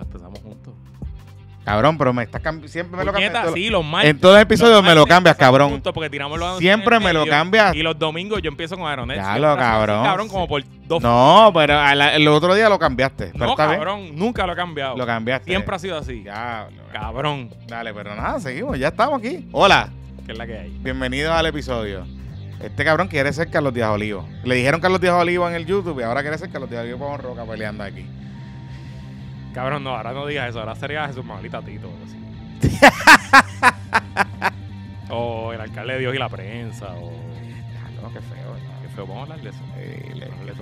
empezamos juntos. Cabrón, pero me estás siempre me lo cambias. En todos los episodios me lo cambias, cabrón. siempre me lo cambias. Y los domingos yo empiezo con Aaron. cabrón. cabrón como por dos. No, pero el otro día lo cambiaste. no, cabrón, nunca lo he cambiado. Lo cambiaste. Siempre ha sido así. cabrón. Dale, pero nada, seguimos, ya estamos aquí. Hola. ¿Qué es la que hay? Bienvenido al episodio. Este cabrón quiere ser Carlos Díaz Olivo. Le dijeron Carlos Díaz Olivo en el YouTube y ahora quiere ser Carlos Díaz Olivo con Roca peleando aquí. Cabrón, no, ahora no digas eso. Ahora sería Jesús Manuelita Tito. Así. o el alcalde de Dios y la prensa. O... Ah, no, qué feo. Qué feo. Vamos a hablar de eso. le,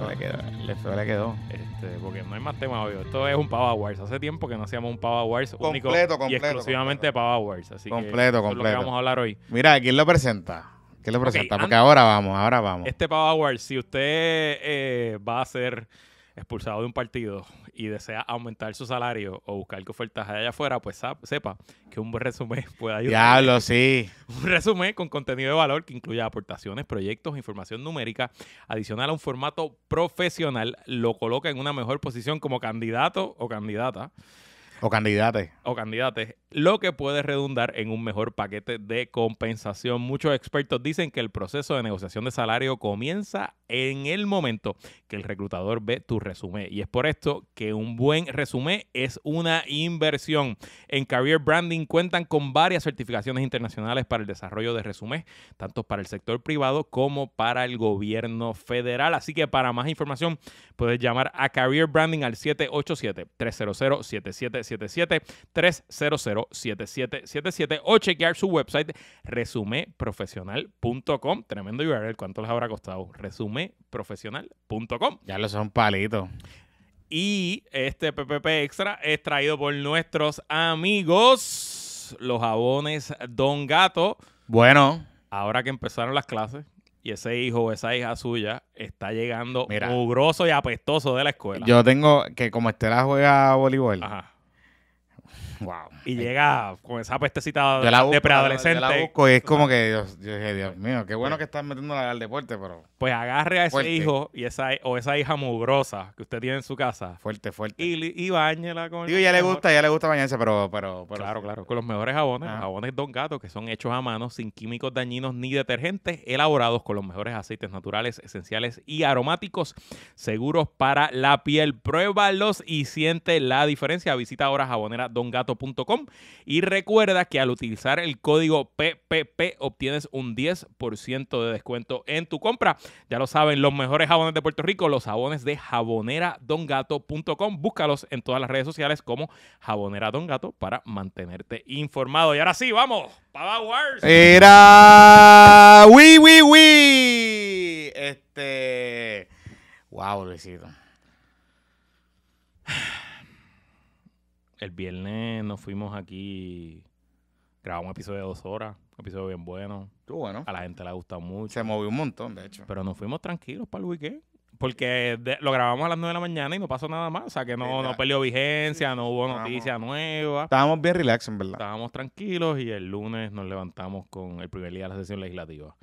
feo le, quedó, Este, porque no hay más tema, obvio. Esto es un Power Wars. Hace tiempo que no hacíamos un Power Wars único completo, y exclusivamente completo. Wars. Así completo, que completo. lo que vamos a hablar hoy. Mira, ¿quién lo presenta? ¿Quién lo presenta? porque ahora vamos, ahora vamos. Este Power Wars, si usted eh, va a ser expulsado de un partido y desea aumentar su salario o buscar que ofertas allá afuera, pues sepa que un buen resumen puede ayudar. Diablo, sí. Un resumen con contenido de valor que incluya aportaciones, proyectos, información numérica, adicional a un formato profesional, lo coloca en una mejor posición como candidato o candidata. O candidate. O candidate lo que puede redundar en un mejor paquete de compensación. Muchos expertos dicen que el proceso de negociación de salario comienza en el momento que el reclutador ve tu resumen. Y es por esto que un buen resumen es una inversión. En Career Branding cuentan con varias certificaciones internacionales para el desarrollo de resumen, tanto para el sector privado como para el gobierno federal. Así que para más información puedes llamar a Career Branding al 787-300-7777. 300 7777 o chequear su website resumeprofesional.com. Tremendo URL, ¿cuánto les habrá costado? Resumeprofesional.com. Ya lo son palitos. Y este PPP Extra es traído por nuestros amigos, los jabones Don Gato. Bueno. Ahora que empezaron las clases y ese hijo o esa hija suya está llegando mugroso y apestoso de la escuela. Yo tengo que, como Estela juega voleibol, Ajá. Y llega con esa pestecita de, preadolescente. y es como que, Dios, yo Dios mío, qué bueno pues que estás metiendo al deporte, pero... Pues agarre a ese hijo y esa, o esa hija mugrosa que usted tiene en su casa. Fuerte, fuerte. Y, y bañela con... Digo, ya le gusta, ya le gusta bañarse, pero... pero, claro, claro. Con los mejores jabones, jabones Don Gato, que son hechos a mano, sin químicos dañinos ni detergentes, elaborados con los mejores aceites naturales, esenciales y aromáticos, seguros para la piel. Pruébalos y siente la diferencia. Visita ahora jabonera Don Gato y recuerda que al utilizar el código PPP obtienes un 10% de descuento en tu compra. Ya lo saben, los mejores jabones de Puerto Rico, los jabones de jabonera jaboneradongato.com. Búscalos en todas las redes sociales como Jabonera Don Gato para mantenerte informado. Y ahora sí, vamos. Era. ¡Wii, wii, Este. Wow, Luisito el viernes nos fuimos aquí, grabamos un episodio de dos horas, un episodio bien bueno. bueno. A la gente le ha gustado mucho. Se movió un montón, de hecho. Pero nos fuimos tranquilos para el weekend. Porque lo grabamos a las nueve de la mañana y no pasó nada más. O sea, que no, no perdió vigencia, no hubo noticias nuevas. Estábamos bien relax, en verdad. Estábamos tranquilos y el lunes nos levantamos con el primer día de la sesión legislativa.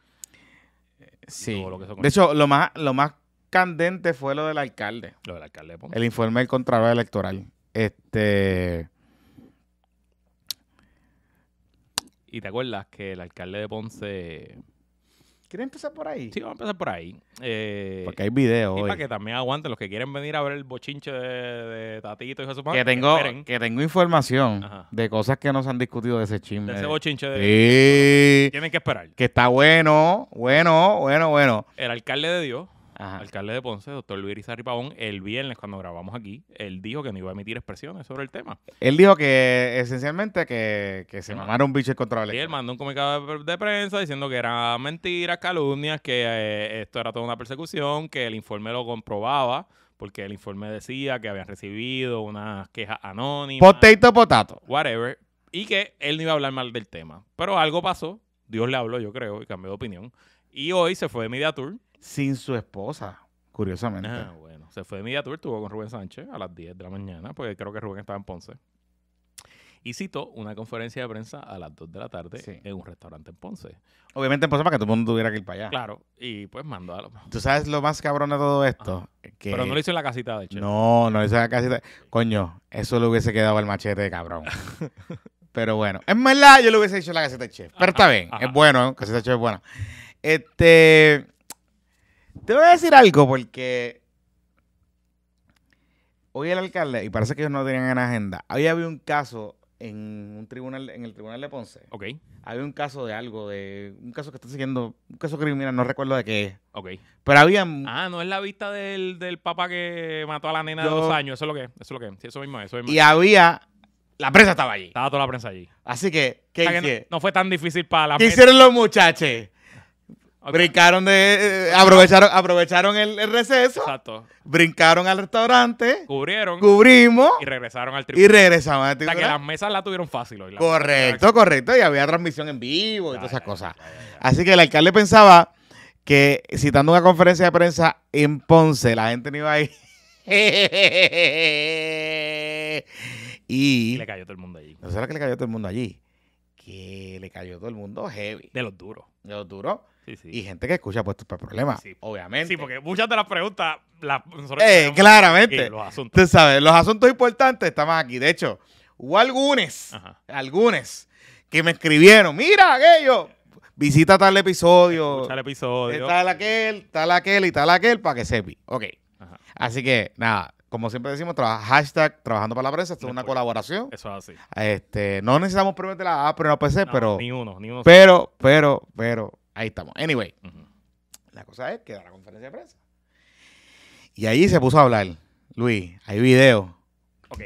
Eh, sí. de hecho, lo más, lo más candente fue lo del alcalde. Lo del alcalde. El informe del Contralor Electoral. Este. Y te acuerdas que el alcalde de Ponce. ¿Quieres empezar por ahí? Sí, vamos a empezar por ahí. Eh, porque hay videos. Y para que también aguanten los que quieren venir a ver el bochinche de, Tatito y Jesús Que tengo, que, tengo información de cosas que no se han discutido de ese chisme. De ese bochinche. De... Tienen que esperar. Que está bueno, bueno, bueno, bueno. El alcalde de Dios alcalde de Ponce, doctor Luis Rizarri el viernes cuando grabamos aquí, él dijo que no iba a emitir expresiones sobre el tema. Él dijo que esencialmente que, se mamara un bicho contra Y él mandó un comunicado de, prensa diciendo que era mentiras, calumnias, que eh, esto era toda una persecución, que el informe lo comprobaba porque el informe decía que habían recibido unas quejas anónimas. Potato, potato. Whatever. Y que él no iba a hablar mal del tema. Pero algo pasó. Dios le habló, yo creo, y cambió de opinión. Y hoy se fue de Media Tour sin su esposa, curiosamente. Ah, bueno. Se fue de media tour, estuvo con Rubén Sánchez a las 10 de la mañana, porque creo que Rubén estaba en Ponce. Y citó una conferencia de prensa a las 2 de la tarde en un restaurante en Ponce. Obviamente en Ponce para que todo el mundo tuviera que ir para allá. Claro, y pues mandó a lo... ¿Tú sabes lo más cabrón de todo esto? Que... Pero no lo hizo en la casita de Chef. No, no lo hizo en la casita. Coño, eso le hubiese quedado el machete, de cabrón. Pero bueno, es verdad, yo lo hubiese hecho en la casita de chef. Pero está bien, es bueno, casita ¿eh? casita de chef es buena. Este, te voy a decir algo porque hoy el alcalde, y parece que ellos no tenían en agenda, hoy había un caso en un tribunal, en el tribunal de Ponce. Ok. Había un caso de algo, de un caso que está siguiendo, un caso criminal, no recuerdo de qué es. Ok. Pero había... Ah, no es la vista del, del papá que mató a la nena de dos años, eso es lo que eso es lo que sí, eso mismo es, eso Y había... La prensa estaba allí. Estaba toda la prensa allí. Así que, no, fue tan difícil para la ¿Qué hicieron los muchachos? Brincaron de. Eh, eh, aprovecharon aprovecharon el, receso. Exacto. Brincaron al restaurante. Cubrieron. Cubrimos. Y regresaron al tribunal. Y regresaron al tribunal. O sea, que las mesas la tuvieron fácil hoy. Correcto, correcto. Y había transmisión en vivo y todas esas cosas. Así que el alcalde pensaba que, citando una conferencia de prensa en Ponce, la gente no iba ahí ir. y. Le cayó todo el mundo allí. ¿No será que le cayó todo el mundo allí? Que le cayó todo el mundo heavy. De los duros. De los duros. Y gente que escucha pues para Problemas, sí. obviamente. Sí, porque muchas de las preguntas las eh, claramente. los asuntos. Tú sabes, los asuntos importantes estamos aquí. De hecho, hubo algunos, algunos que me escribieron, mira aquello, visita tal episodio. episodio. Eh, tal aquel, tal aquel y tal aquel para que se Ok. Así que, nada, como siempre decimos, hashtag trabajando para la prensa, esto es una colaboración. Eso es así. Este, no necesitamos de la A, pero no PC, pero. Ni uno, ni uno. pero, pero, pero Ahí estamos. Anyway, la cosa es que da la conferencia de prensa. Y ahí se puso a hablar. Luis, hay video. Ok.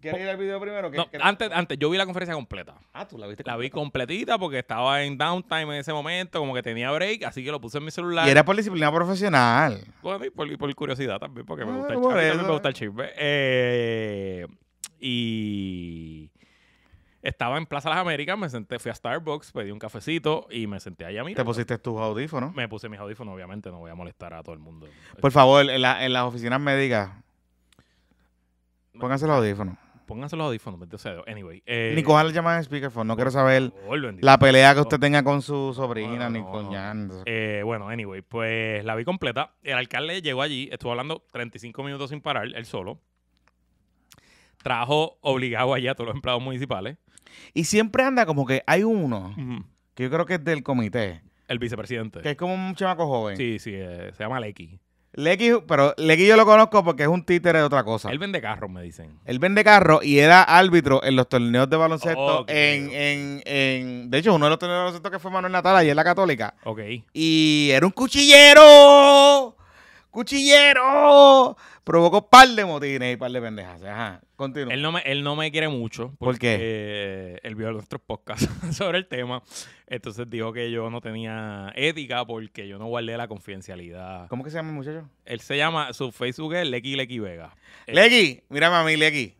¿Quieres ir al video primero? No, antes, antes, yo vi la conferencia completa. Ah, tú la viste La vi completita porque estaba en downtime en ese momento, como que tenía break, así que lo puse en mi celular. Y era por disciplina profesional. Bueno, y por, curiosidad también, porque me gusta el chisme. Me gusta el chisme. Eh, y estaba en Plaza Las Américas, me senté, fui a Starbucks, pedí un cafecito y me senté allá mí. ¿Te pusiste tus audífonos? Me puse mis audífonos, obviamente, no voy a molestar a todo el mundo. Por favor, en, las oficinas médicas, pónganse los audífonos pónganse los audífonos, o sea, Anyway. Eh, ni coja speakerphone. No quiero saber la pelea que usted tenga con su sobrina, ni con eh, bueno, anyway, pues la vi completa. El alcalde llegó allí, estuvo hablando 35 minutos sin parar, él solo trajo obligado allá a todos los empleados municipales. Y siempre anda como que hay uno, que yo creo que es del comité. El vicepresidente. Que es como un chamaco joven. Sí, sí, eh, se llama Lecky. Lecky, pero Lecky yo lo conozco porque es un títere de otra cosa. Él vende carros, me dicen. Él vende carros y era árbitro en los torneos de baloncesto. Oh, en, de hecho, uno de los torneos de baloncesto que fue Manuel Natal y en la Católica. Ok. Y era un cuchillero. ¡Cuchillero! provocó par de motines y par de pendejas. Ajá, continúa. Él no me, él no me quiere mucho. Porque, ¿Por qué? él vio nuestros podcasts sobre el tema. Entonces dijo que yo no tenía ética porque yo no guardé la confidencialidad. ¿Cómo que se llama el muchacho? Él se llama, su Facebook es Leki Leki Vega. Eh, ¿Leki? mírame a mí, Leki.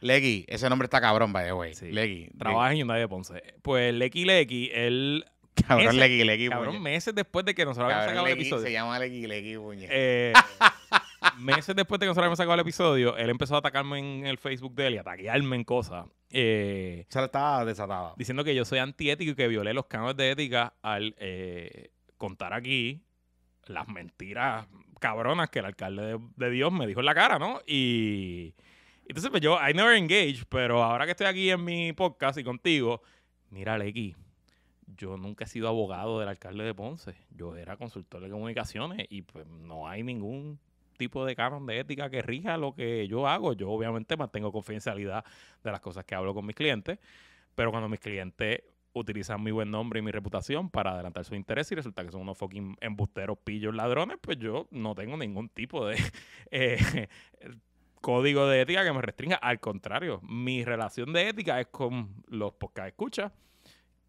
Lecky, ese nombre está cabrón, vaya, güey. way. Trabaja en Hyundai de Ponce. Pues Leki Leki, él Cabrón, Leki, Leki, Cabrón, meses después de que nosotros habíamos sacado el episodio. Se llama Leki Leki, puñe. Eh, meses después de que nosotros habíamos sacado el episodio, él empezó a atacarme en el Facebook de él y a taguearme en cosas. Eh, o estaba desatada. Diciendo que yo soy antiético y que violé los cánones de ética al eh, contar aquí las mentiras cabronas que el alcalde de, Dios me dijo en la cara, ¿no? Y entonces pues yo, I never engage, pero ahora que estoy aquí en mi podcast y contigo, mira, aquí yo nunca he sido abogado del alcalde de Ponce, yo era consultor de comunicaciones y pues no hay ningún tipo de canon de ética que rija lo que yo hago. Yo obviamente mantengo confidencialidad de las cosas que hablo con mis clientes, pero cuando mis clientes utilizan mi buen nombre y mi reputación para adelantar su interés y resulta que son unos fucking embusteros, pillos, ladrones, pues yo no tengo ningún tipo de eh, código de ética que me restringa. Al contrario, mi relación de ética es con los podcast escuchas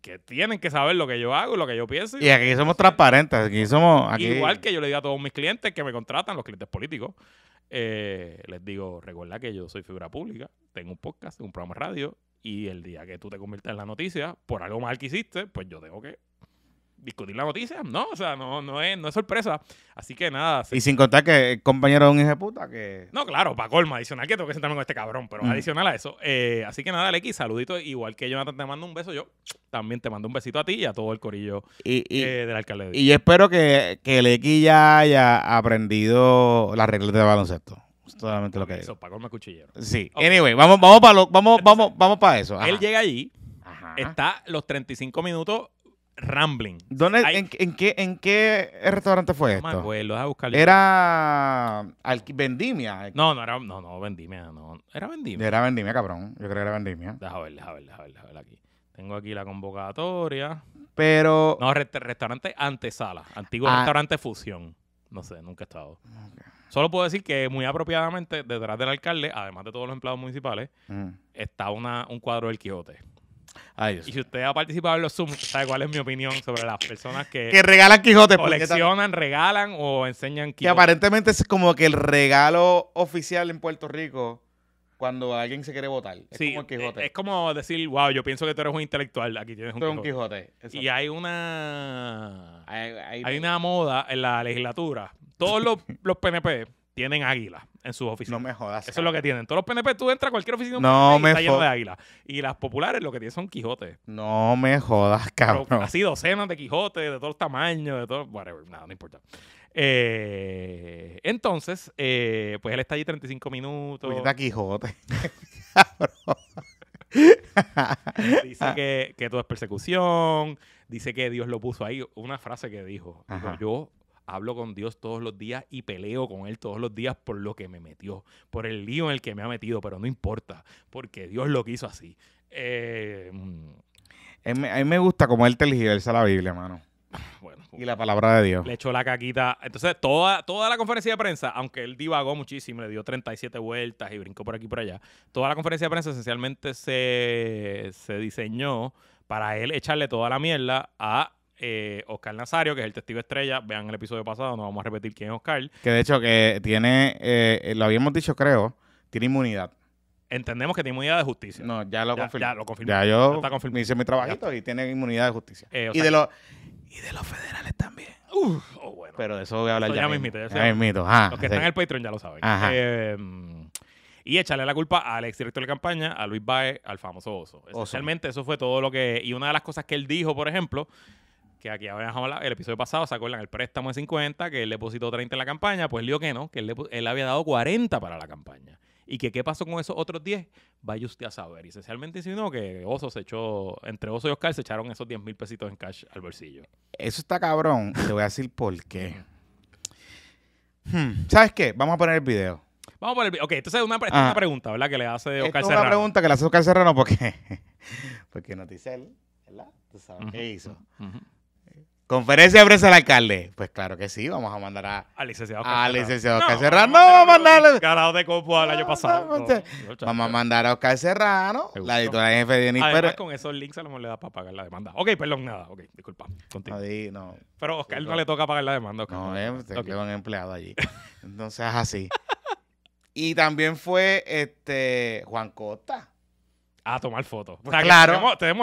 que tienen que saber lo que yo hago, lo que yo pienso. Y, aquí somos transparentes, aquí somos... Igual que yo le digo a todos mis clientes que me contratan, los clientes políticos, eh, les digo, recuerda que yo soy figura pública, tengo un podcast, un programa de radio, y el día que tú te conviertas en la noticia por algo mal que hiciste, pues yo tengo que discutir la noticia, ¿no? O sea, no, no, es, no es sorpresa. Así que nada. Y sin contar que el compañero de un hijo de puta que... No, claro, para colma, adicional que tengo que sentarme con este cabrón, pero adicional a eso. Eh, así que nada, Lex, saludito. Igual que Jonathan te mando un beso, yo también te mando un besito a ti y a todo el corillo eh, del alcalde. De y espero que, que ya haya aprendido las reglas de baloncesto. Totalmente lo que eso, Para colma cuchillero. Sí. Anyway, vamos, vamos para vamos, vamos, vamos para eso. Él llega allí. Está los 35 minutos Rambling. ¿Dónde, en, qué, ¿En restaurante fue esto? a buscarlo. Era Vendimia. No, no no, no, Vendimia, no. Era Vendimia. Era Vendimia, cabrón. Yo creo que era Vendimia. Déjame ver, déjame ver, déjame ver, aquí. Tengo aquí la convocatoria. Pero. No, restaurante antesala. Antiguo ah. restaurante fusión. No sé, nunca he estado. Solo puedo decir que muy apropiadamente, detrás del alcalde, además de todos los empleados municipales, mm. está una, un cuadro del Quijote y si usted ha participado en los Zoom, sabe cuál es mi opinión sobre las personas que... que regalan Quijote. Coleccionan, regalan o enseñan Quijote. Que aparentemente es como que el regalo oficial en Puerto Rico cuando alguien se quiere votar. Es como el Quijote. Es como decir, wow, yo pienso que tú eres un intelectual, aquí tienes un, Quijote. Y hay una... Hay, una moda en la legislatura. Todos los, los PNP tienen águila en sus oficinas. No me jodas. Eso es lo que tienen. Todos los PNP, tú entras a cualquier oficina y está lleno de águila Y las populares lo que tienen son quijotes. No me jodas, cabrón. así docenas de quijotes, de todos los tamaños, de todo, whatever, nada, no importa. Eh, entonces, eh, pues él está allí 35 minutos. Está Quijote. dice que, que, todo es persecución, dice que Dios lo puso ahí. Una frase que dijo, dijo yo hablo con Dios todos los días y peleo con Él todos los días por lo que me metió, por el lío en el que me ha metido, pero no importa, porque Dios lo quiso así. Eh, a mí me gusta como Él te se la Biblia, mano. y la palabra de Dios. Le echó la caquita. Entonces, toda, toda la conferencia de prensa, aunque él divagó muchísimo, le dio 37 vueltas y brincó por aquí y por allá, toda la conferencia de prensa esencialmente se, se diseñó para él echarle toda la mierda a eh, Oscar Nazario, que es el testigo estrella. Vean el episodio pasado, no vamos a repetir quién es Oscar. Que de hecho que tiene, eh, lo habíamos dicho creo, tiene inmunidad. Entendemos que tiene inmunidad de justicia. No, ya lo confirmé. Ya, lo confirmé. Ya yo hice mi trabajito y tiene inmunidad de justicia. Eh, y, de los, y de los federales también. Uf, oh, bueno. Pero de eso voy a hablar ya. me ya, los que están en el Patreon ya lo saben. Em, y echarle la culpa al ex director de campaña, a Luis Baez, al famoso Oso. Esencialmente, eso fue todo lo que. Y una de las cosas que él dijo, por ejemplo, que aquí habíamos el episodio pasado, ¿se acuerdan? El préstamo de 50, que él depositó 30 en la campaña, pues lío que no, que él, él había dado 40 para la campaña. Y que qué pasó con esos otros 10, vaya usted a saber. Y esencialmente no, que Oso se echó, entre Oso y Oscar se echaron esos 10 mil pesitos en cash al bolsillo. Eso está cabrón, te voy a decir por qué. Hmm. ¿Sabes qué? Vamos a poner el video. Vamos a poner el video. Ok, entonces es una ah. pregunta, ¿verdad? Que le hace Oscar Serrano. Es una pregunta que le hace Oscar Serrano porque, porque Noticel, ¿verdad? Tú sabes qué hizo. Conferencia de prensa del alcalde. Pues claro que sí, vamos a mandar a, al licenciado a licenciado Oscar Serrano. No, vamos a mandarle. Carajo de copo al año pasado. vamos a mandar a Oscar Serrano, la editora jefe de Denis Además, con esos links a lo vamos le da para pagar la demanda. Ok, perdón, nada. Ok, disculpa. Continúa. no. Pero a Oscar no le toca pagar la demanda. Oscar. No, es que tengo un empleado allí. Entonces, así. y también fue este Juan Costa a tomar fotos. claro.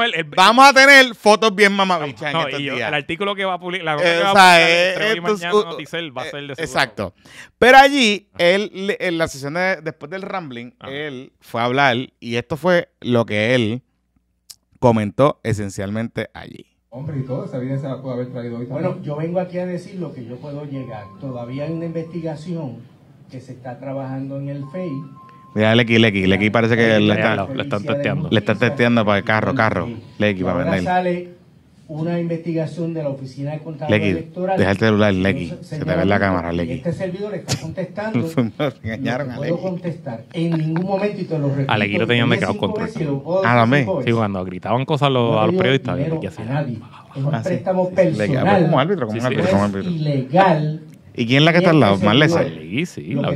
el, Vamos a tener fotos bien mamabichas en este El artículo que va a publicar, la eh, que va a mañana va a eh, ser de Exacto. Pero allí, él, en la sesión de, después del rambling, él fue a hablar y esto fue lo que él comentó esencialmente allí. Hombre, y todo, esa se la puede haber traído hoy Bueno, yo vengo aquí a decir lo que yo puedo llegar. Todavía hay una investigación que se está trabajando en el FEI Mira, Lecky, el Lecky parece que le, está, le están testeando. Le están testeando para el carro, carro. Lecky, para vender. sale una investigación de la Oficina de Contabilidad Electoral. Deja el celular, Lecky. Se te ve la cámara, Lecky. Este servidor le está contestando. Nos regañaron a Lecky. contestar en ningún momento y te lo repito. A Lecky lo tenían mercado control. Oh, ah, Sí, cuando gritaban cosas a los, periodistas. A nadie. Es ah, un préstamo pues, personal. Como árbitro, como árbitro. Es ilegal ¿Y quién es la que está al lado? Marlesa. Sí, sí, la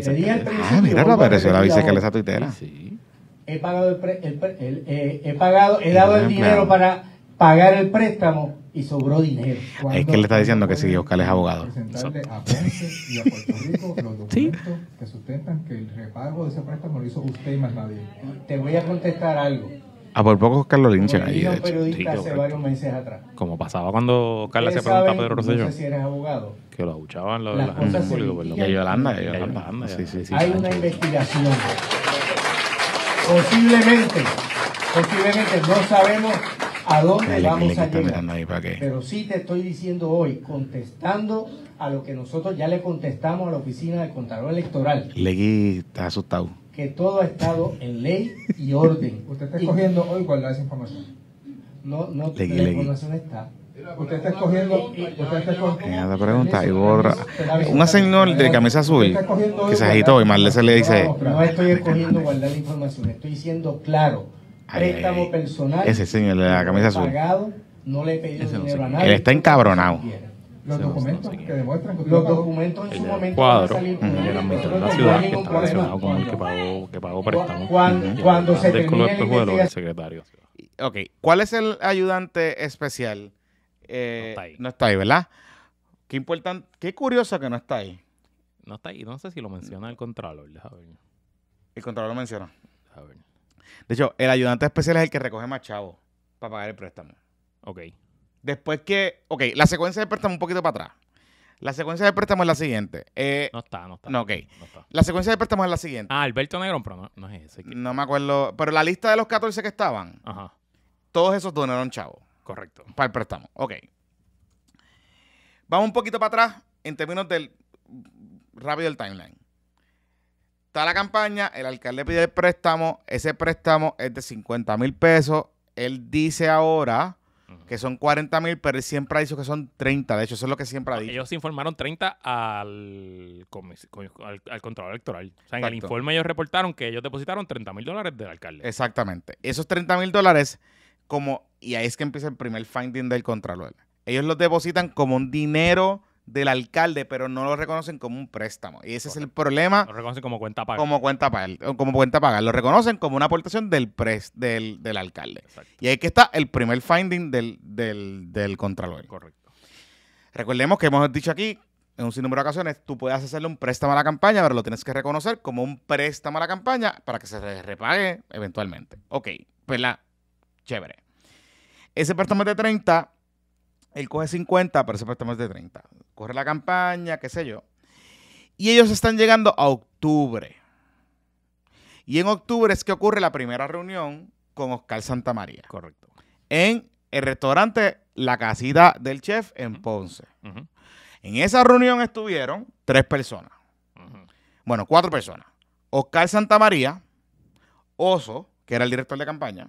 Ah, mira, apareció la bicicleta tuitera. Sí. He pagado, el, el, pre, el eh, he pagado, he dado el dinero para pagar el préstamo y sobró dinero. es que le está diciendo que sí, Oscar es abogado. Presentarle a y a Puerto Rico los documentos que sustentan que el repago de ese préstamo lo hizo usted y más nadie. Te voy a contestar algo. A ah, por poco Carlos Lynch ahí, hace varios atrás. Como pasaba cuando Carla se preguntaba a Pedro Rosselló. No sé si eres abogado. Que lo abuchaban los, las, Y pues, Hay una investigación. Posiblemente, posiblemente no sabemos a dónde vamos a llegar. Pero sí te estoy diciendo hoy, contestando a lo que nosotros ya le contestamos a la oficina del contador electoral. Legui está asustado que todo ha estado en ley y orden. Usted está escogiendo hoy guardar esa información. No, no, la información está. Usted está escogiendo. Usted está escogiendo. pregunta. Y Un señor de camisa azul que se agitó y le se le dice. No estoy escogiendo guardar la información. Estoy diciendo claro. Préstamo personal. Ese señor de la camisa azul. Pagado, no le he pedido dinero a nadie. Él está encabronado los documentos que demuestran que los documentos en su momento cuadro de la ciudad que está relacionado con el que pagó que pagó préstamo cuando, se termine el secretario ok cuál es el ayudante especial eh, no, está ahí. verdad qué importante qué curioso que no está ahí no está ahí no sé si lo menciona el contralor ver el contralor lo menciona ver de hecho el ayudante especial es el que recoge más chavo para pagar el préstamo ok Después que. Ok, la secuencia de préstamo un poquito para atrás. La secuencia de préstamo es la siguiente. Eh, no está, no está. No, ok. La secuencia de préstamo es la siguiente. Ah, Alberto Negrón, pero no, es ese. No me acuerdo. Pero la lista de los 14 que estaban, Ajá. todos esos donaron chavo. Correcto. Para el préstamo. Ok. Vamos un poquito para atrás en términos del rápido del timeline. Está la campaña, el alcalde pide el préstamo, ese préstamo es de 50 mil pesos. Él dice ahora que son 40 mil, pero él siempre ha dicho que son 30. De hecho, eso es lo que siempre ha dicho. Ellos informaron 30 al, al, control electoral. O sea, en el informe ellos reportaron que ellos depositaron 30 mil dólares del alcalde. Exactamente. Esos 30 mil dólares, como, y ahí es que empieza el primer finding del contralor. Ellos los depositan como un dinero del alcalde, pero no lo reconocen como un préstamo. Y ese es el problema. Lo reconocen como cuenta paga. Como cuenta paga, como cuenta Lo reconocen como una aportación del, del, alcalde. Y ahí que está el primer finding del, del, contralor. Correcto. Recordemos que hemos dicho aquí, en un sinnúmero de ocasiones, tú puedes hacerle un préstamo a la campaña, pero lo tienes que reconocer como un préstamo a la campaña para que se repague eventualmente. Ok, pues la... Chévere. Ese préstamo de 30 él coge 50, pero se más de 30. Corre la campaña, qué sé yo. Y ellos están llegando a octubre. Y en octubre es que ocurre la primera reunión con Oscar Santamaría. Correcto. En el restaurante La Casita del Chef en Ponce. En esa reunión estuvieron tres personas. Bueno, cuatro personas. Oscar Santamaría, Oso, que era el director de campaña,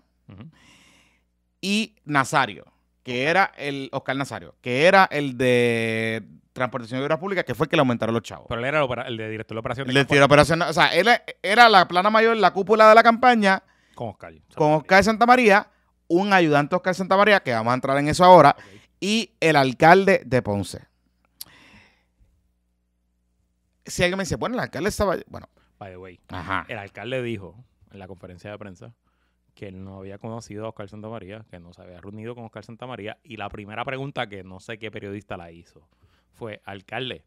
y Nazario, que era el Oscar Nazario, que era el de Transportación de Obras Públicas, que fue el que le aumentaron los chavos. Pero él era el, de director de operación. El director de operación, o sea, él e-, era la plana mayor, la cúpula de la campaña. Con Oscar. con Oscar de Santa María, un ayudante Oscar de Santa María, que vamos a entrar en eso ahora, y el alcalde de Ponce. Si alguien me dice, bueno, el alcalde estaba. Bueno. By the way. El alcalde dijo en la conferencia de prensa que él no había conocido a Oscar Santa María, que no se había reunido con Oscar Santa María, Y la primera pregunta que no sé qué periodista la hizo fue, alcalde,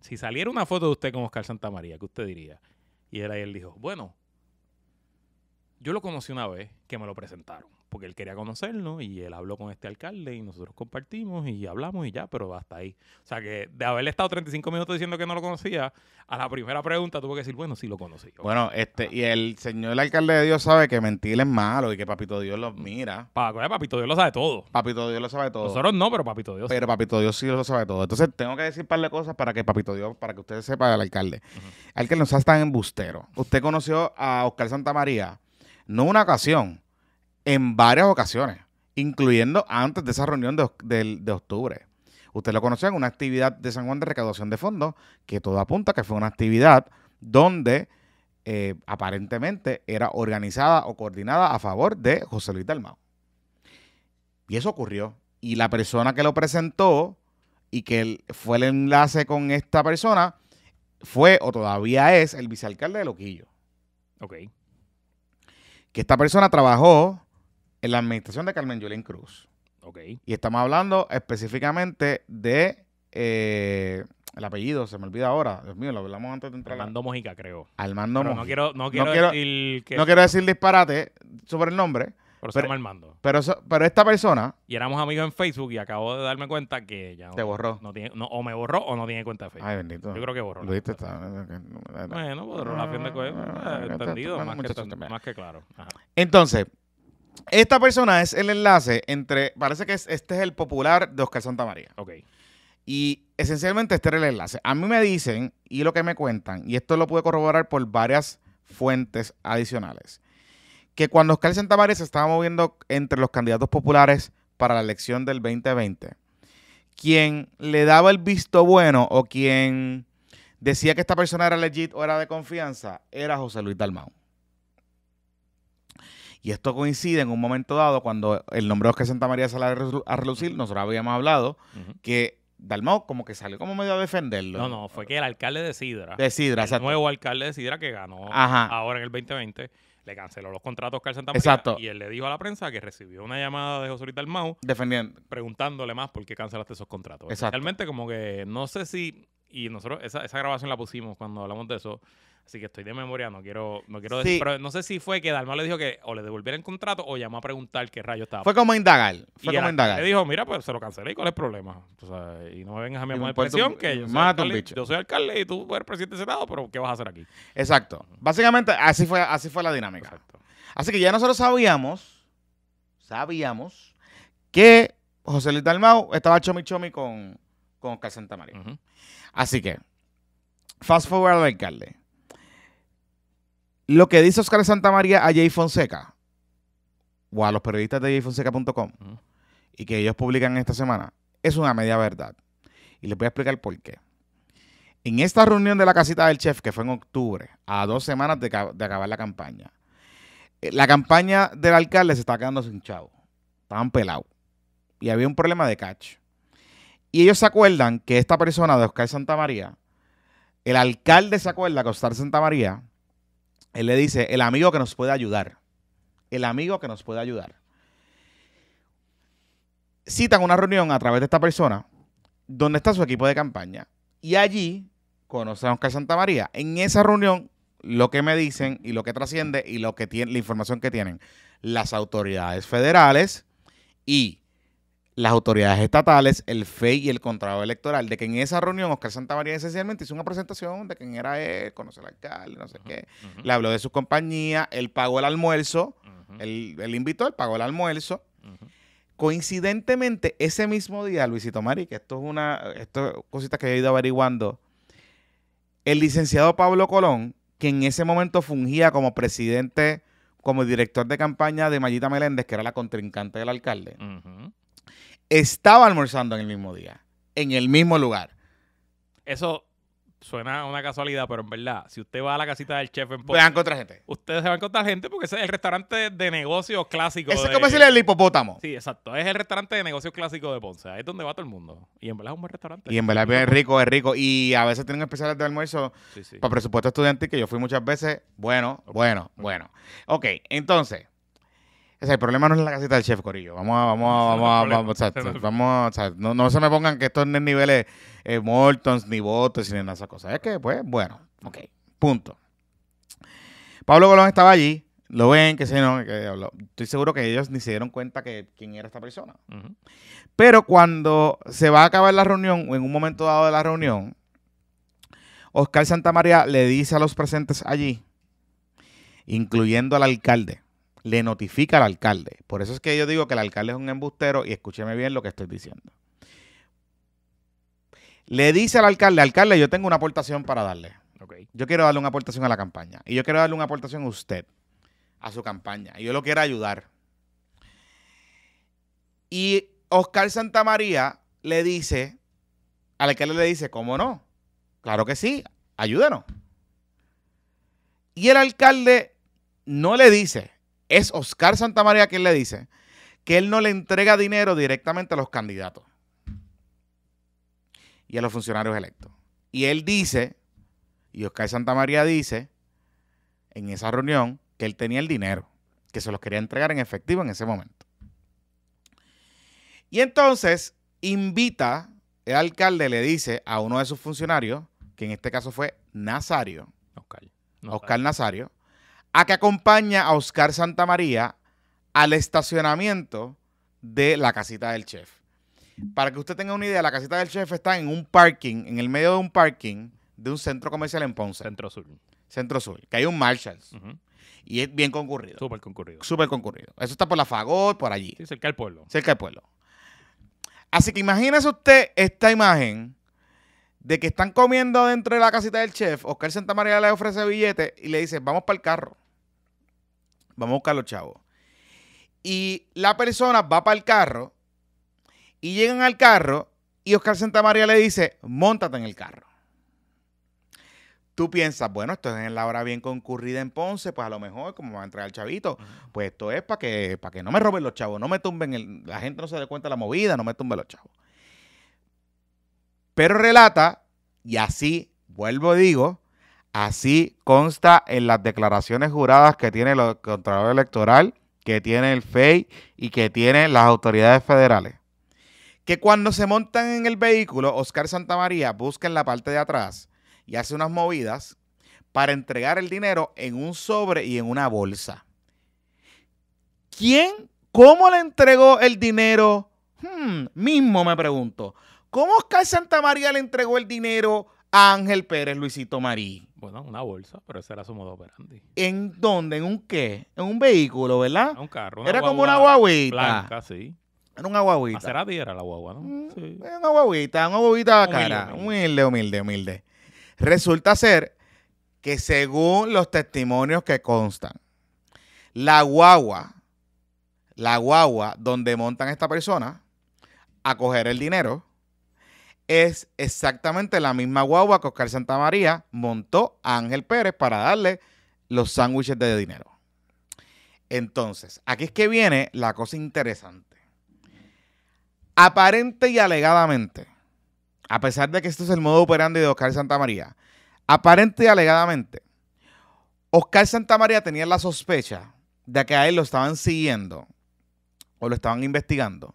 si saliera una foto de usted con Oscar Santa María, ¿qué usted diría? Y él, él dijo, bueno, yo lo conocí una vez que me lo presentaron porque él quería conocernos y él habló con este alcalde y nosotros compartimos y hablamos y ya, pero hasta ahí. O sea que de haberle estado 35 minutos diciendo que no lo conocía, a la primera pregunta tuvo que decir, bueno, sí lo conocí. Bueno, este, y el señor alcalde de Dios sabe que mentir es malo y que Papito Dios lo mira. Para, Papito Dios lo sabe todo. Papito Dios lo sabe todo. Nosotros no, pero Papito Dios. Pero Papito Dios sí lo sabe todo. Entonces tengo que decir un par de cosas para que Papito Dios, para que usted sepa del alcalde. Uh que Alcalde, no seas tan embustero. Usted conoció a Oscar Santa María, no una ocasión en varias ocasiones, incluyendo antes de esa reunión de, octubre. Usted lo conoció en una actividad de San Juan de recaudación de fondos, que todo apunta que fue una actividad donde eh, aparentemente era organizada o coordinada a favor de José Luis Dalmau. Y eso ocurrió. Y la persona que lo presentó y que fue el enlace con esta persona fue o todavía es el vicealcalde de Loquillo. Ok. Que esta persona trabajó la administración de Carmen Yulín Cruz. Ok. Y estamos hablando específicamente de eh, el apellido, se me olvida ahora. Dios mío, lo hablamos antes de entrar. Armando Mojica, creo. Armando Mojica. No quiero, decir No quiero decir disparate sobre el nombre. Pero, llama Armando. Pero, pero, esta persona. Y éramos amigos en Facebook y acabo de darme cuenta que ya. Te borró. tiene, o me borró o no tiene cuenta de Facebook. Ay, bendito. Yo creo que borró. Lo Viste, está. Bueno, borró la fin de ah, ah, Entendido, más, que, claro. Entonces, esta persona es el enlace entre. Parece que este es el popular de Oscar Santamaría. Ok. Y esencialmente este era el enlace. A mí me dicen, y lo que me cuentan, y esto lo pude corroborar por varias fuentes adicionales, que cuando Oscar Santamaría se estaba moviendo entre los candidatos populares para la elección del 2020, quien le daba el visto bueno o quien decía que esta persona era legit o era de confianza era José Luis Dalmau. Y esto coincide en un momento dado cuando el nombre de Santa María sale a relucir. Nosotros habíamos hablado que Dalmau como que salió como medio a defenderlo. No, no, fue que el alcalde de Sidra. De Sidra, El nuevo alcalde de Sidra que ganó ahora en el 2020 le canceló los contratos que Santa María. Y él le dijo a la prensa que recibió una llamada de José Luis Dalmau. Defendiendo. Preguntándole más por qué cancelaste esos contratos. Exacto. Realmente como que no sé si... Y nosotros esa grabación la pusimos cuando hablamos de eso. Así que estoy de memoria, no quiero, no quiero decir, pero no sé si fue que Dalmau le dijo que o le devolviera el contrato o llamó a preguntar qué rayo estaba. Fue como indagar, fue como indagar. Le dijo, mira, pues se lo cancelé y cuál es el problema. y no me vengas a mi amor de presión, que yo soy, alcalde, bicho. yo soy, alcalde, y tú eres presidente del Senado, pero ¿qué vas a hacer aquí? Exacto. Básicamente así fue, así fue la dinámica. Exacto. Así que ya nosotros sabíamos, sabíamos que José Luis Dalmau estaba chomi chomi con, con Oscar Así que, fast forward al alcalde lo que dice Oscar María a Jay Fonseca o a los periodistas de jayfonseca.com y que ellos publican esta semana es una media verdad. Y les voy a explicar por qué. En esta reunión de la casita del chef, que fue en octubre, a dos semanas de, acabar la campaña, eh, la campaña del alcalde se está quedando sin chavo. Estaban pelados. Y había un problema de catch. Y ellos se acuerdan que esta persona de Oscar María, el alcalde se acuerda que Oscar María... Él le dice, el amigo que nos puede ayudar. El amigo que nos puede ayudar. Citan una reunión a través de esta persona donde está su equipo de campaña. Y allí conocemos a Oscar Santa María. En esa reunión, lo que me dicen y lo que trasciende y lo que la información que tienen las autoridades federales y las autoridades estatales, el FEI y el contrato Electoral, de que en esa reunión Oscar Santa María esencialmente hizo una presentación de quién era él, conoce al alcalde, no sé qué, le habló de su compañía, él pagó el almuerzo, él, invitó, él pagó el almuerzo. Coincidentemente, ese mismo día, Luisito Mari, que esto es una esto, cosita que he ido averiguando, el licenciado Pablo Colón, que en ese momento fungía como presidente, como director de campaña de Mayita Meléndez, que era la contrincante del alcalde, estaba almorzando en el mismo día, en el mismo lugar. Eso suena una casualidad, pero en verdad, si usted va a la casita del chef en Ponce, van contra gente. Ustedes se van contra gente porque ese es el restaurante de negocios clásico. Ese es como decirle el hipopótamo. Sí, exacto. Es el restaurante de negocios clásico de Ponce. Ahí es donde va todo el mundo. Y en verdad es un buen restaurante. Y en verdad es rico, es rico. Y a veces tienen especiales de almuerzo para presupuesto estudiantil, que yo fui muchas veces. Bueno, bueno, bueno. Ok, entonces, el problema no es la casita del chef, Corillo. Vamos a, vamos a, vamos a, vamos a, no, no se me pongan que esto no es niveles eh, Mortons, ni votos ni nada de esas cosas. Es que, pues, bueno, ok, punto. Pablo Colón estaba allí, lo ven, que se no, Estoy seguro que ellos ni se dieron cuenta que quién era esta persona. Pero cuando se va a acabar la reunión, o en un momento dado de la reunión, Oscar Santamaría le dice a los presentes allí, incluyendo al alcalde, le notifica al alcalde. Por eso es que yo digo que el alcalde es un embustero y escúcheme bien lo que estoy diciendo. Le dice al alcalde, alcalde, yo tengo una aportación para darle. Yo quiero darle una aportación a la campaña. Y yo quiero darle una aportación a usted, a su campaña. Y yo lo quiero ayudar. Y Oscar Santamaría le dice, al alcalde le dice, ¿cómo no? Claro que sí, ayúdenos. Y el alcalde no le dice, es Oscar Santamaría quien le dice que él no le entrega dinero directamente a los candidatos y a los funcionarios electos. Y él dice, y Oscar Santamaría dice en esa reunión que él tenía el dinero, que se los quería entregar en efectivo en ese momento. Y entonces invita, el alcalde le dice a uno de sus funcionarios, que en este caso fue Nazario, Oscar, Oscar Nazario, a que acompaña a Oscar María al estacionamiento de la casita del chef. Para que usted tenga una idea, la casita del chef está en un parking, en el medio de un parking de un centro comercial en Ponce. Centro Sur. Centro Sur, que hay un Marshalls. Y es bien concurrido. Súper concurrido. Súper concurrido. Eso está por la Fagot, por allí. Sí, cerca del pueblo. Cerca del pueblo. Así que imagínese usted esta imagen de que están comiendo dentro de la casita del chef. Oscar Santa María le ofrece billete y le dice, vamos para el carro. Vamos a buscar los chavos. Y la persona va para el carro y llegan al carro y Oscar Santamaría le dice, montate en el carro. Tú piensas, bueno, esto es en la hora bien concurrida en Ponce, pues a lo mejor, como va a entrar el chavito, pues esto es para que, para que no me roben los chavos, no me tumben, la gente no se dé cuenta de la movida, no me tumben los chavos. Pero relata, y así vuelvo digo, Así consta en las declaraciones juradas que tiene el Contralor Electoral, que tiene el FEI y que tienen las autoridades federales. Que cuando se montan en el vehículo, Oscar Santamaría busca en la parte de atrás y hace unas movidas para entregar el dinero en un sobre y en una bolsa. ¿Quién? ¿Cómo le entregó el dinero? Hmm, mismo me pregunto. ¿Cómo Oscar Santamaría le entregó el dinero a Ángel Pérez Luisito Marí? Bueno, una bolsa, pero ese era su modo operandi. ¿En dónde? ¿En un qué? En un vehículo, ¿verdad? En un carro. era como una guaguita. Blanca, sí. Era una guaguita. Será era la guagua, ¿no? Mm, sí. Era eh, una guaguita, una guaguita cara. Humilde, humilde, humilde, humilde. Resulta ser que según los testimonios que constan, la guagua, la guagua donde montan esta persona a coger el dinero, es exactamente la misma guagua que Oscar Santamaría montó a Ángel Pérez para darle los sándwiches de dinero. Entonces, aquí es que viene la cosa interesante. Aparente y alegadamente, a pesar de que esto es el modo operando de Oscar Santamaría, aparente y alegadamente, Oscar Santamaría tenía la sospecha de que a él lo estaban siguiendo o lo estaban investigando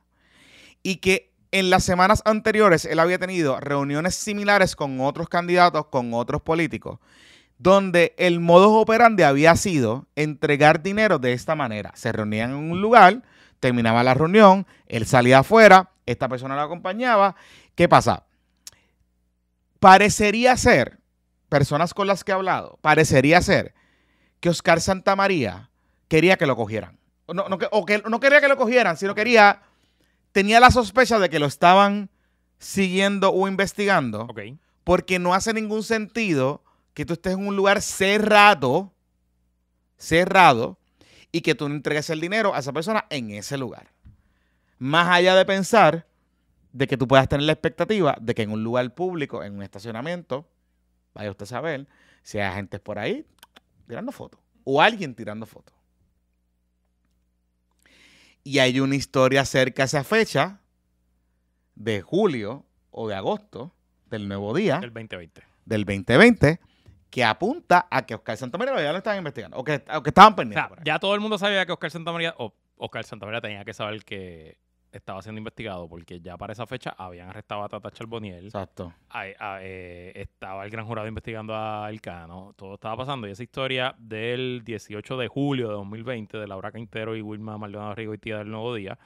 y que en las semanas anteriores, él había tenido reuniones similares con otros candidatos, con otros políticos, donde el modus operandi había sido entregar dinero de esta manera. Se reunían en un lugar, terminaba la reunión, él salía afuera, esta persona lo acompañaba. ¿Qué pasa? Parecería ser, personas con las que he hablado, parecería ser que Oscar Santamaría quería que lo cogieran. o que, no quería que lo cogieran, sino quería tenía la sospecha de que lo estaban siguiendo o investigando. Porque no hace ningún sentido que tú estés en un lugar cerrado, cerrado, y que tú no entregues el dinero a esa persona en ese lugar. Más allá de pensar de que tú puedas tener la expectativa de que en un lugar público, en un estacionamiento, vaya usted a saber, si hay gente por ahí tirando fotos o alguien tirando fotos. Y hay una historia acerca de esa fecha de julio o de agosto del nuevo día. Del 2020. Del 2020 que apunta a que Oscar Santamaría ya lo estaban investigando o que, estaban pendientes. ya todo el mundo sabía que Oscar Santamaría o Oscar Santamaría tenía que saber que estaba siendo investigado porque ya para esa fecha habían arrestado a Tata Charboniel. Exacto. Eh, estaba el gran jurado investigando a Elcano. Todo estaba pasando. Y esa historia del 18 de julio de 2020 de Laura Quintero y Wilma Maldonado Rigo y Tía del Nuevo Día.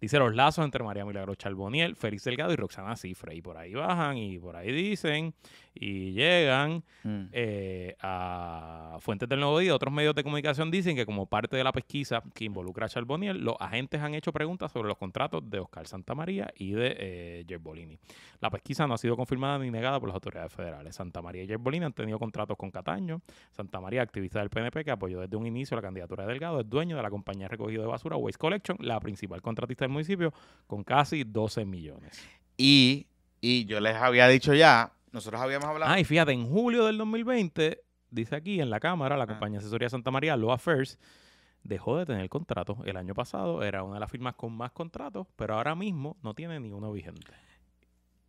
Dice los lazos entre María Milagro Charboniel, Félix Delgado y Roxana Cifre. Y por ahí bajan y por ahí dicen y llegan mm. eh, a fuentes del Nuevo Día. Otros medios de comunicación dicen que como parte de la pesquisa que involucra a Charbonnier, los agentes han hecho preguntas sobre los contratos de Oscar María y de eh, Gerbolini. La pesquisa no ha sido confirmada ni negada por las autoridades federales. Santa María y Yerbolini han tenido contratos con Cataño. Santa María activista del PNP que apoyó desde un inicio la candidatura de Delgado, es dueño de la compañía recogido de basura Waste Collection, la principal contratista del municipio, con casi 12 millones. Y, y yo les había dicho ya, nosotros habíamos hablado. Ah, fíjate, en julio del 2020, dice aquí en la Cámara, la ah. compañía asesoría Santa María, Loafer's dejó de tener contrato. El año pasado era una de las firmas con más contratos, pero ahora mismo no tiene ni uno vigente.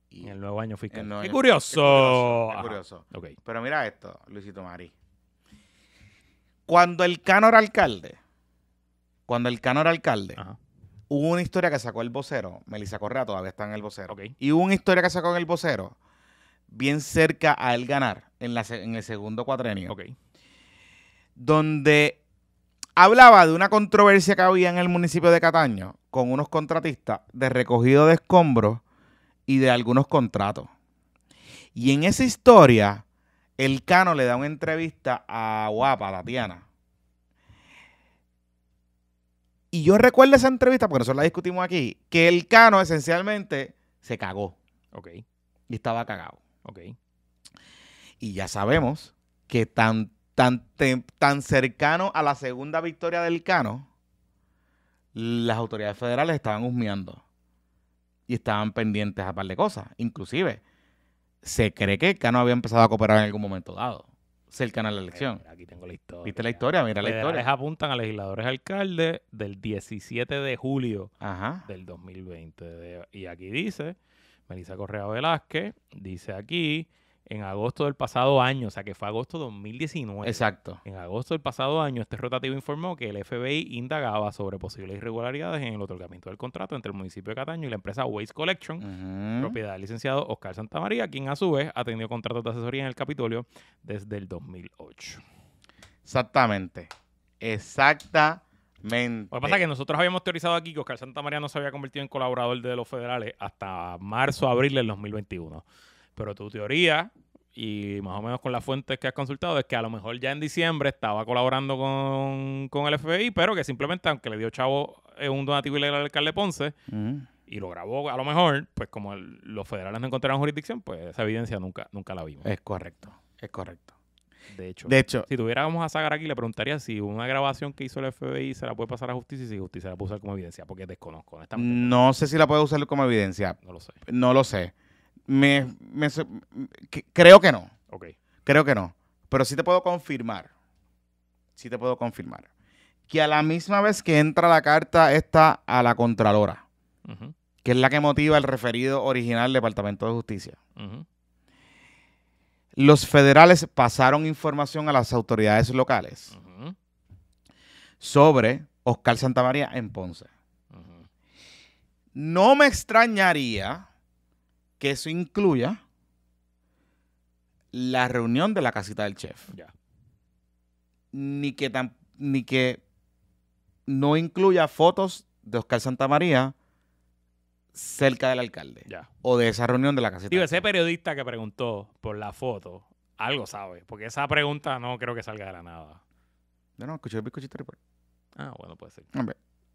Y en el nuevo año fiscal. ¡Qué curioso! ¡Qué curioso! Pero mira esto, Luisito Mari. Cuando el Cano era alcalde, cuando el Cano era alcalde, hubo una historia que sacó el vocero. Melissa Correa todavía está en el vocero. Y hubo una historia que sacó en el vocero bien cerca a él ganar en, en el segundo cuatrenio. Donde hablaba de una controversia que había en el municipio de Cataño con unos contratistas de recogido de escombros y de algunos contratos. Y en esa historia, el Cano le da una entrevista a Guapa, Tatiana. Y yo recuerdo esa entrevista, porque nosotros la discutimos aquí, que el Cano esencialmente se cagó. Ok. Y estaba cagado. Ok. Y ya sabemos que tan, tan, tan cercano a la segunda victoria del Cano, las autoridades federales estaban husmeando y estaban pendientes a par de cosas. Inclusive, se cree que el Cano había empezado a cooperar en algún momento dado cercano a la elección. aquí tengo la historia. ¿Viste la historia? Mira la historia. Les apuntan a legisladores alcaldes del 17 de julio del 2020. y aquí dice Melissa Correa Velázquez dice aquí, en agosto del pasado año, o sea que fue agosto de 2019. Exacto. En agosto del pasado año, este rotativo informó que el FBI indagaba sobre posibles irregularidades en el otorgamiento del contrato entre el municipio de Cataño y la empresa Waste Collection, propiedad del licenciado Oscar Santamaría, quien a su vez ha tenido contratos de asesoría en el Capitolio desde el 2008. Exactamente. Exactamente lo que pasa es que nosotros habíamos teorizado aquí que Oscar Santa María no se había convertido en colaborador de los federales hasta marzo, abril del 2021. Pero tu teoría, y más o menos con las fuentes que has consultado, es que a lo mejor ya en diciembre estaba colaborando con, el FBI, pero que simplemente, aunque le dio chavo eh, un donativo ilegal al alcalde Ponce, y lo grabó a lo mejor, pues como los federales no encontraron jurisdicción, pues esa evidencia nunca, nunca la vimos. Es correcto, es correcto. De hecho, si tuviéramos a Sagar aquí, le preguntaría si una grabación que hizo el FBI se la puede pasar a justicia y si justicia la puede usar como evidencia, porque desconozco. No sé si la puede usar como evidencia. No lo sé. No lo sé. Me, creo que no. Ok. Creo que no. Pero sí te puedo confirmar. Sí te puedo confirmar. Que a la misma vez que entra la carta, está a la Contralora, que es la que motiva el referido original del Departamento de Justicia los federales pasaron información a las autoridades locales sobre Oscar Santamaría en Ponce. No me extrañaría que eso incluya la reunión de la casita del chef. Ni, que ni que no incluya fotos de Oscar Santamaría cerca del alcalde. Ya. O de esa reunión de la caseta. y ese periodista que preguntó por la foto, algo sabe, porque esa pregunta no creo que salga de la nada. No, no, escuché el bizcochito report. Ah, bueno, puede ser.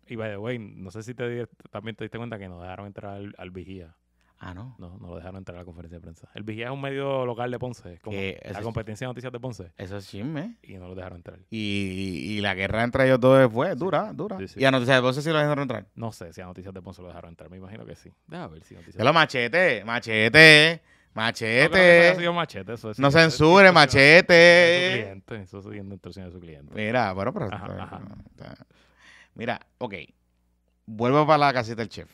Y by the way, no sé si te también te diste cuenta que nos dejaron entrar al vigía. Ah, no. No, no lo dejaron entrar a la conferencia de prensa. El Vigía es un medio local de Ponce, como eh, la competencia de noticias de Ponce. Eso es chisme. Y no lo dejaron entrar. Y, la guerra entre ellos dos fue dura, dura. ¿Y a Noticias de Ponce sí lo dejaron entrar? No sé si a Noticias de Ponce lo dejaron entrar, me imagino que sí. Deja ver si Noticias de lo machete, machete, machete. No, sido machete eso no censure, machete. eso siguiendo instrucciones de su cliente. Mira, bueno, pero... Mira, ok. Vuelvo para la casita del chef.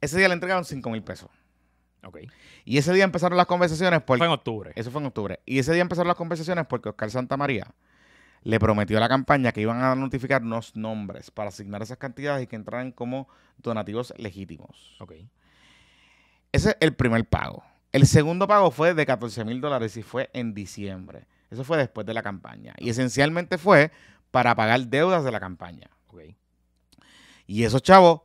Ese día le entregaron 5 mil pesos. Ok. Y ese día empezaron las conversaciones. Porque, fue en octubre. Eso fue en octubre. Y ese día empezaron las conversaciones porque Oscar Santa María le prometió a la campaña que iban a notificar unos nombres para asignar esas cantidades y que entraran como donativos legítimos. Ok. Ese es el primer pago. El segundo pago fue de 14 mil dólares y fue en diciembre. Eso fue después de la campaña. Y esencialmente fue para pagar deudas de la campaña. Y esos chavos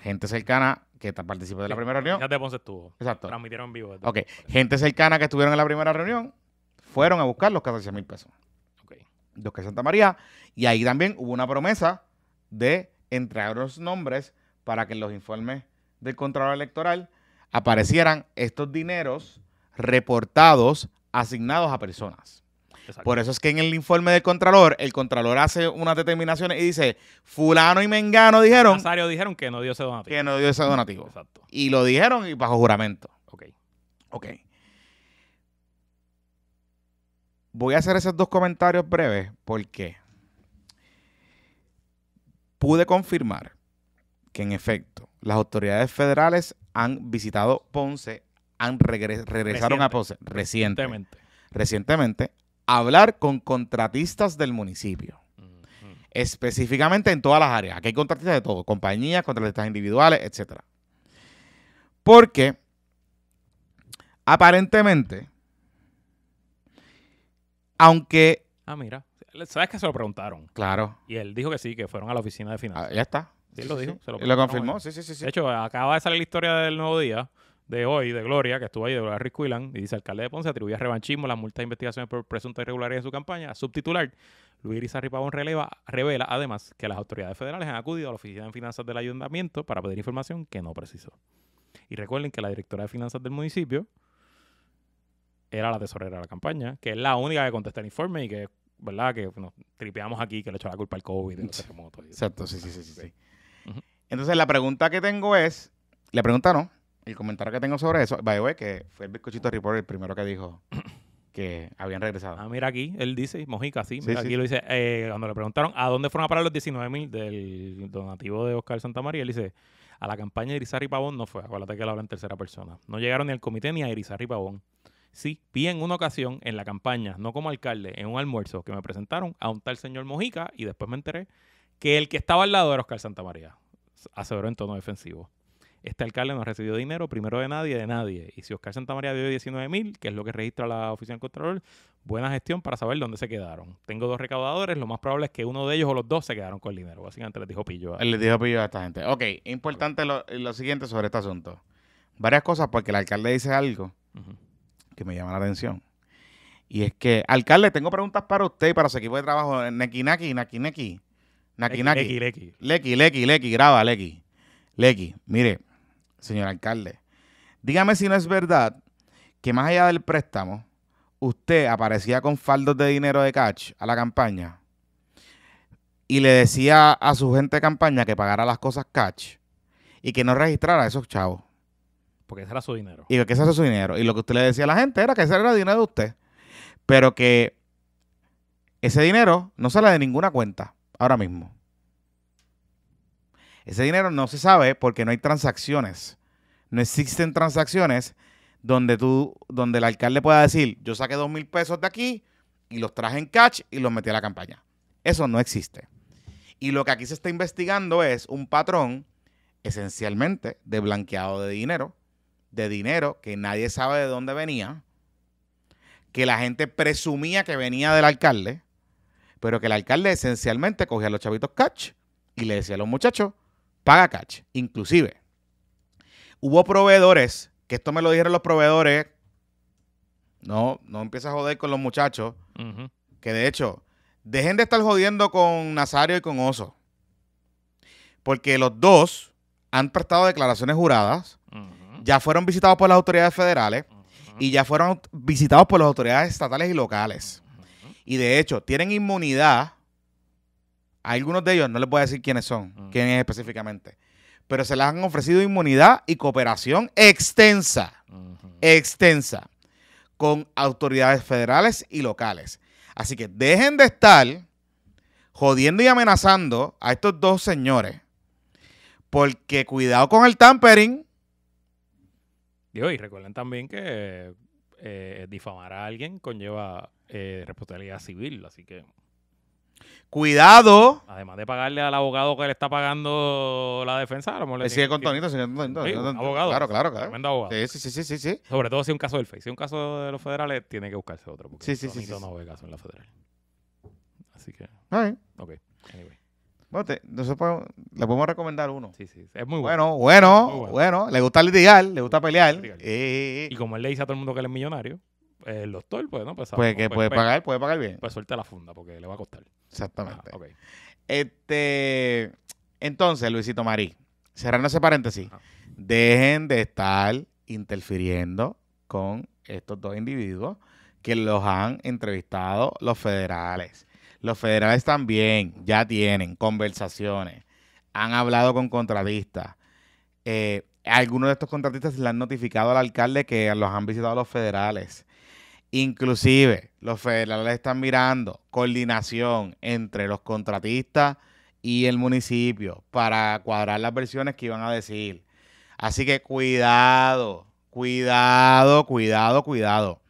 gente cercana que participó de la primera reunión. de Ponce estuvo. Exacto. Transmitieron vivo. Ok. Gente cercana que estuvieron en la primera reunión fueron a buscar los 14 mil pesos. Ok. Los que Santa María. Y ahí también hubo una promesa de entregar los nombres para que en los informes del control Electoral aparecieran estos dineros reportados asignados a personas. Por eso es que en el informe del Contralor, el Contralor hace unas determinaciones y dice: Fulano y Mengano dijeron. Nazario dijeron que no dio ese donativo. Que no dio ese donativo. Exacto. Y lo dijeron y bajo juramento. Ok. Ok. Voy a hacer esos dos comentarios breves porque pude confirmar que en efecto las autoridades federales han visitado Ponce, han regresaron a Ponce recientemente. Recientemente hablar con contratistas del municipio. Específicamente en todas las áreas. Aquí hay contratistas de todo, compañías, contratistas individuales, etc. Porque aparentemente, aunque... Ah, mira. ¿Sabes que se lo preguntaron? Claro. Y él dijo que sí, que fueron a la oficina de finanzas. Ah, ya está. Sí, lo dijo. Se lo, lo confirmó, sí, sí, sí, De hecho, acaba de salir la historia del nuevo día de hoy, de Gloria, que estuvo ahí, de Gloria Riscuilan, y dice, alcalde de Ponce atribuye revanchismo las multas de investigación por presunta irregularidad de su campaña. Subtitular, Luis Rizarri Pabón releva, revela además que las autoridades federales han acudido a la Oficina de Finanzas del Ayuntamiento para pedir información que no precisó. Y recuerden que la directora de finanzas del municipio era la tesorera de la campaña, que es la única que contesta el informe y que, ¿verdad? Que nos tripeamos aquí, que le echó la culpa al COVID, sí, sí, Entonces la pregunta que tengo es, la pregunta no, el comentario que tengo sobre eso, by que fue el bizcochito Report el primero que dijo que habían regresado. Ah, mira aquí, él dice, Mojica, sí, aquí lo dice, eh, cuando le preguntaron a dónde fueron a parar los 19 mil del donativo de Oscar Santa María, él dice, a la campaña de y Pavón no fue, acuérdate que lo habla en tercera persona, no llegaron ni al comité ni a Irizarry Pavón. Sí, vi en una ocasión en la campaña, no como alcalde, en un almuerzo que me presentaron a un tal señor Mojica y después me enteré que el que estaba al lado era Oscar Santa María, aseveró en tono defensivo. Este alcalde no recibió dinero, primero de nadie, de nadie. Y si Oscar María dio 19 mil, que es lo que registra la oficina del control buena gestión para saber dónde se quedaron. Tengo dos recaudadores, lo más probable es que uno de ellos o los dos se quedaron con el dinero. Básicamente les dijo pillo. A... Les dijo pillo a esta gente. Ok, importante lo, siguiente sobre este asunto. Varias cosas porque el alcalde dice algo que me llama la atención. Y es que, alcalde, tengo preguntas para usted y para su equipo de trabajo. Neki, naki, naki, naki. Naki, naki. Leki, leki, leki. Graba, leki. Leki, mire señor alcalde. Dígame si no es verdad que más allá del préstamo, usted aparecía con faldos de dinero de cash a la campaña y le decía a su gente de campaña que pagara las cosas cash y que no registrara a esos chavos. Porque ese era su dinero. Y que ese era su dinero. Y lo que usted le decía a la gente era que ese era el dinero de usted. Pero que ese dinero no sale de ninguna cuenta ahora mismo. Ese dinero no se sabe porque no hay transacciones. No existen transacciones donde tú, donde el alcalde pueda decir, yo saqué dos mil pesos de aquí y los traje en cash y los metí a la campaña. Eso no existe. Y lo que aquí se está investigando es un patrón esencialmente de blanqueado de dinero, de dinero que nadie sabe de dónde venía, que la gente presumía que venía del alcalde, pero que el alcalde esencialmente cogía los chavitos catch y le decía a los muchachos, paga catch Inclusive, hubo proveedores, que esto me lo dijeron los proveedores, no, no empieza a joder con los muchachos, que de hecho, dejen de estar jodiendo con Nazario y con Oso, porque los dos han prestado declaraciones juradas, ya fueron visitados por las autoridades federales y ya fueron visitados por las autoridades estatales y locales. Y de hecho, tienen inmunidad a algunos de ellos no les voy a decir quiénes son, mm. quiénes específicamente, pero se les han ofrecido inmunidad y cooperación extensa, extensa, con autoridades federales y locales. Así que dejen de estar jodiendo y amenazando a estos dos señores, porque cuidado con el tampering. Y y recuerden también que eh, eh, difamar a alguien conlleva eh, responsabilidad civil, así que... Cuidado. Además de pagarle al abogado que le está pagando la defensa, sigue con Tonito, abogado. Claro, claro, claro. Sí, sí, sí, Sobre todo si es un caso del FEI. Si es un caso de los federales, tiene que buscarse otro. Porque sí, no ve caso en la federal. Así que. Ok. Bueno, nosotros le podemos recomendar uno. Sí, sí. Es muy bueno. Bueno, bueno, bueno. Le gusta litigar, le gusta pelear. Eh, eh, eh. y como él le dice a todo el mundo que él es millonario, el doctor, pues, ¿no? Pues, pues que pues, puede, puede pagar, puede pagar bien. Pues suelta la funda porque le va a costar. Exactamente. Ah, este, entonces, Luisito Marí, cerrando ese paréntesis, dejen de estar interfiriendo con estos dos individuos que los han entrevistado los federales. Los federales también ya tienen conversaciones, han hablado con contratistas. Eh, algunos de estos contratistas le han notificado al alcalde que los han visitado los federales. Inclusive, los federales están mirando coordinación entre los contratistas y el municipio para cuadrar las versiones que iban a decir. Así que cuidado, cuidado, cuidado, cuidado.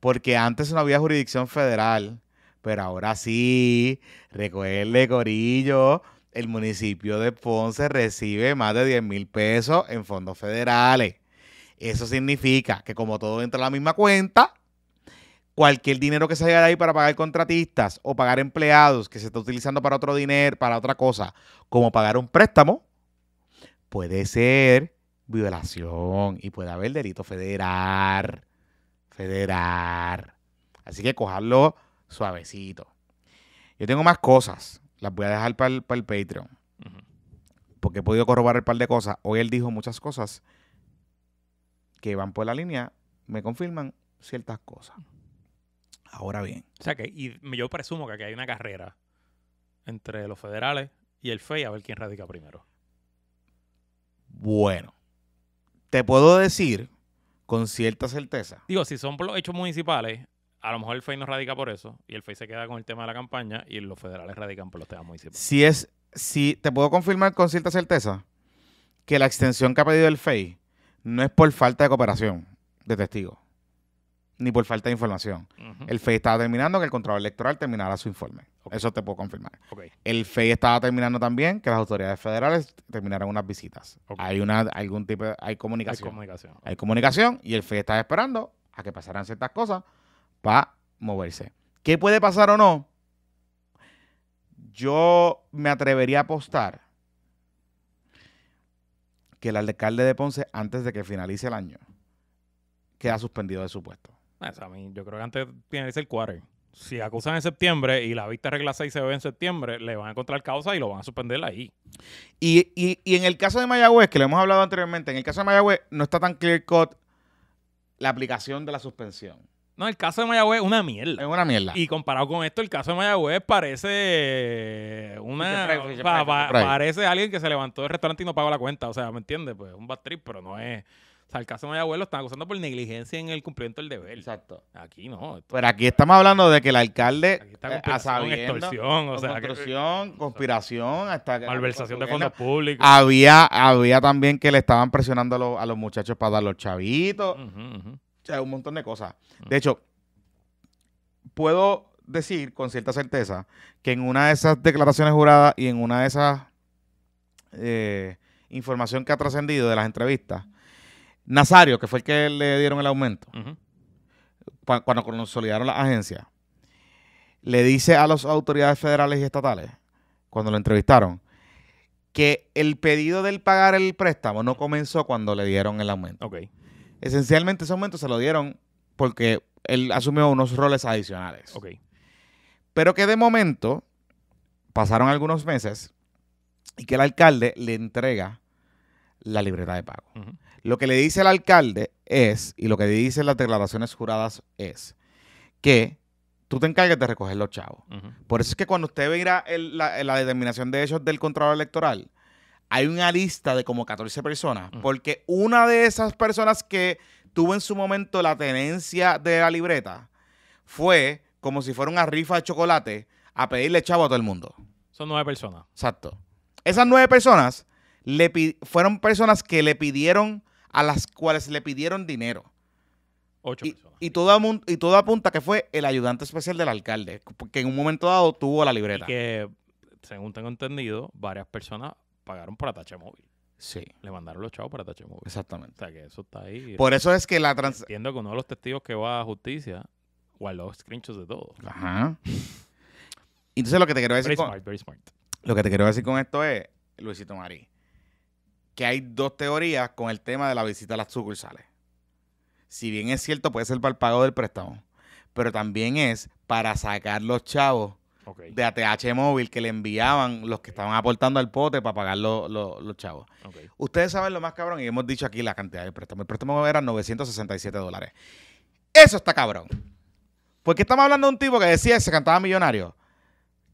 Porque antes no había jurisdicción federal, pero ahora sí. Recuerde, Corillo, el municipio de Ponce recibe más de 10 mil pesos en fondos federales. Eso significa que como todo entra a la misma cuenta, cualquier dinero que salga de ahí para pagar contratistas o pagar empleados que se está utilizando para otro dinero, para otra cosa, como pagar un préstamo, puede ser violación y puede haber delito federal. Federal. Así que cojarlo suavecito. Yo tengo más cosas. Las voy a dejar para el, para el Patreon. Porque he podido corroborar un par de cosas. Hoy él dijo muchas cosas que van por la línea. Me confirman ciertas cosas. Ahora bien. O sea que y yo presumo que aquí hay una carrera entre los federales y el FEI a ver quién radica primero. Bueno, te puedo decir con cierta certeza. Digo, si son por los hechos municipales, a lo mejor el FEI no radica por eso y el FEI se queda con el tema de la campaña y los federales radican por los temas municipales. Si es, si te puedo confirmar con cierta certeza que la extensión que ha pedido el FEI no es por falta de cooperación de testigos ni por falta de información. El FEI estaba terminando que el control electoral terminara su informe. Eso te puedo confirmar. El FEI estaba terminando también que las autoridades federales terminaran unas visitas. Hay una algún tipo hay comunicación. Hay comunicación. Hay comunicación y el FEI está esperando a que pasaran ciertas cosas para moverse. ¿Qué puede pasar o no? Yo me atrevería a apostar que el alcalde de Ponce, antes de que finalice el año, queda suspendido de su puesto yo creo que antes tiene que ser Si acusan en septiembre y la vista regla 6 se ve en septiembre, le van a encontrar causa y lo van a suspender ahí. Y, en el caso de Mayagüez, que lo hemos hablado anteriormente, en el caso de Mayagüez no está tan clear cut la aplicación de la suspensión. No, el caso de Mayagüez es una mierda. Es una mierda. Y comparado con esto, el caso de Mayagüez parece una parece alguien que se levantó del restaurante y no pagó la cuenta. O sea, ¿me entiendes? Pues un bad pero no es al caso de mi abuelo están acusando por negligencia en el cumplimiento del deber. Exacto. Aquí no. Pero aquí estamos hablando de que el alcalde ha eh, sabido extorsión, o sea, conspiración, hasta malversación de fondos públicos. Había, había también que le estaban presionando a los, muchachos para dar los chavitos. O sea, un montón de cosas. De hecho, puedo decir con cierta certeza que en una de esas declaraciones juradas y en una de esas eh, información que ha trascendido de las entrevistas, Nazario, que fue el que le dieron el aumento, cuando consolidaron la agencia, le dice a las autoridades federales y estatales, cuando lo entrevistaron, que el pedido del pagar el préstamo no comenzó cuando le dieron el aumento. Esencialmente ese aumento se lo dieron porque él asumió unos roles adicionales. Pero que de momento pasaron algunos meses y que el alcalde le entrega la libertad de pago. Lo que le dice el alcalde es, y lo que dicen las declaraciones juradas es, que tú te encargues de recoger los chavos. Por eso es que cuando usted ve la, determinación de hechos del control electoral, hay una lista de como 14 personas, porque una de esas personas que tuvo en su momento la tenencia de la libreta fue como si fuera una rifa de chocolate a pedirle chavo a todo el mundo. Son nueve personas. Exacto. Esas nueve personas fueron personas que le pidieron a las cuales le pidieron dinero. Ocho y, personas. Y todo, y todo apunta que fue el ayudante especial del alcalde, que en un momento dado tuvo la libreta. que, según tengo entendido, varias personas pagaron por atache móvil. Sí. Le mandaron los chavos para atache Móvil. Exactamente. O sea que eso está ahí. Por eso es que la trans... Entiendo que uno de los testigos que va a justicia guardó screenshots de todo. Ajá. Entonces lo que te quiero decir... con... Lo que te quiero decir con esto es, Luisito Marí, que hay dos teorías con el tema de la visita a las sucursales. Si bien es cierto, puede ser para el pago del préstamo, pero también es para sacar los chavos de ATH móvil que le enviaban los que estaban aportando al pote para pagar los chavos. Ustedes saben lo más cabrón y hemos dicho aquí la cantidad del préstamo. El préstamo era 967 dólares. Eso está cabrón. Porque estamos hablando de un tipo que decía que se cantaba millonario.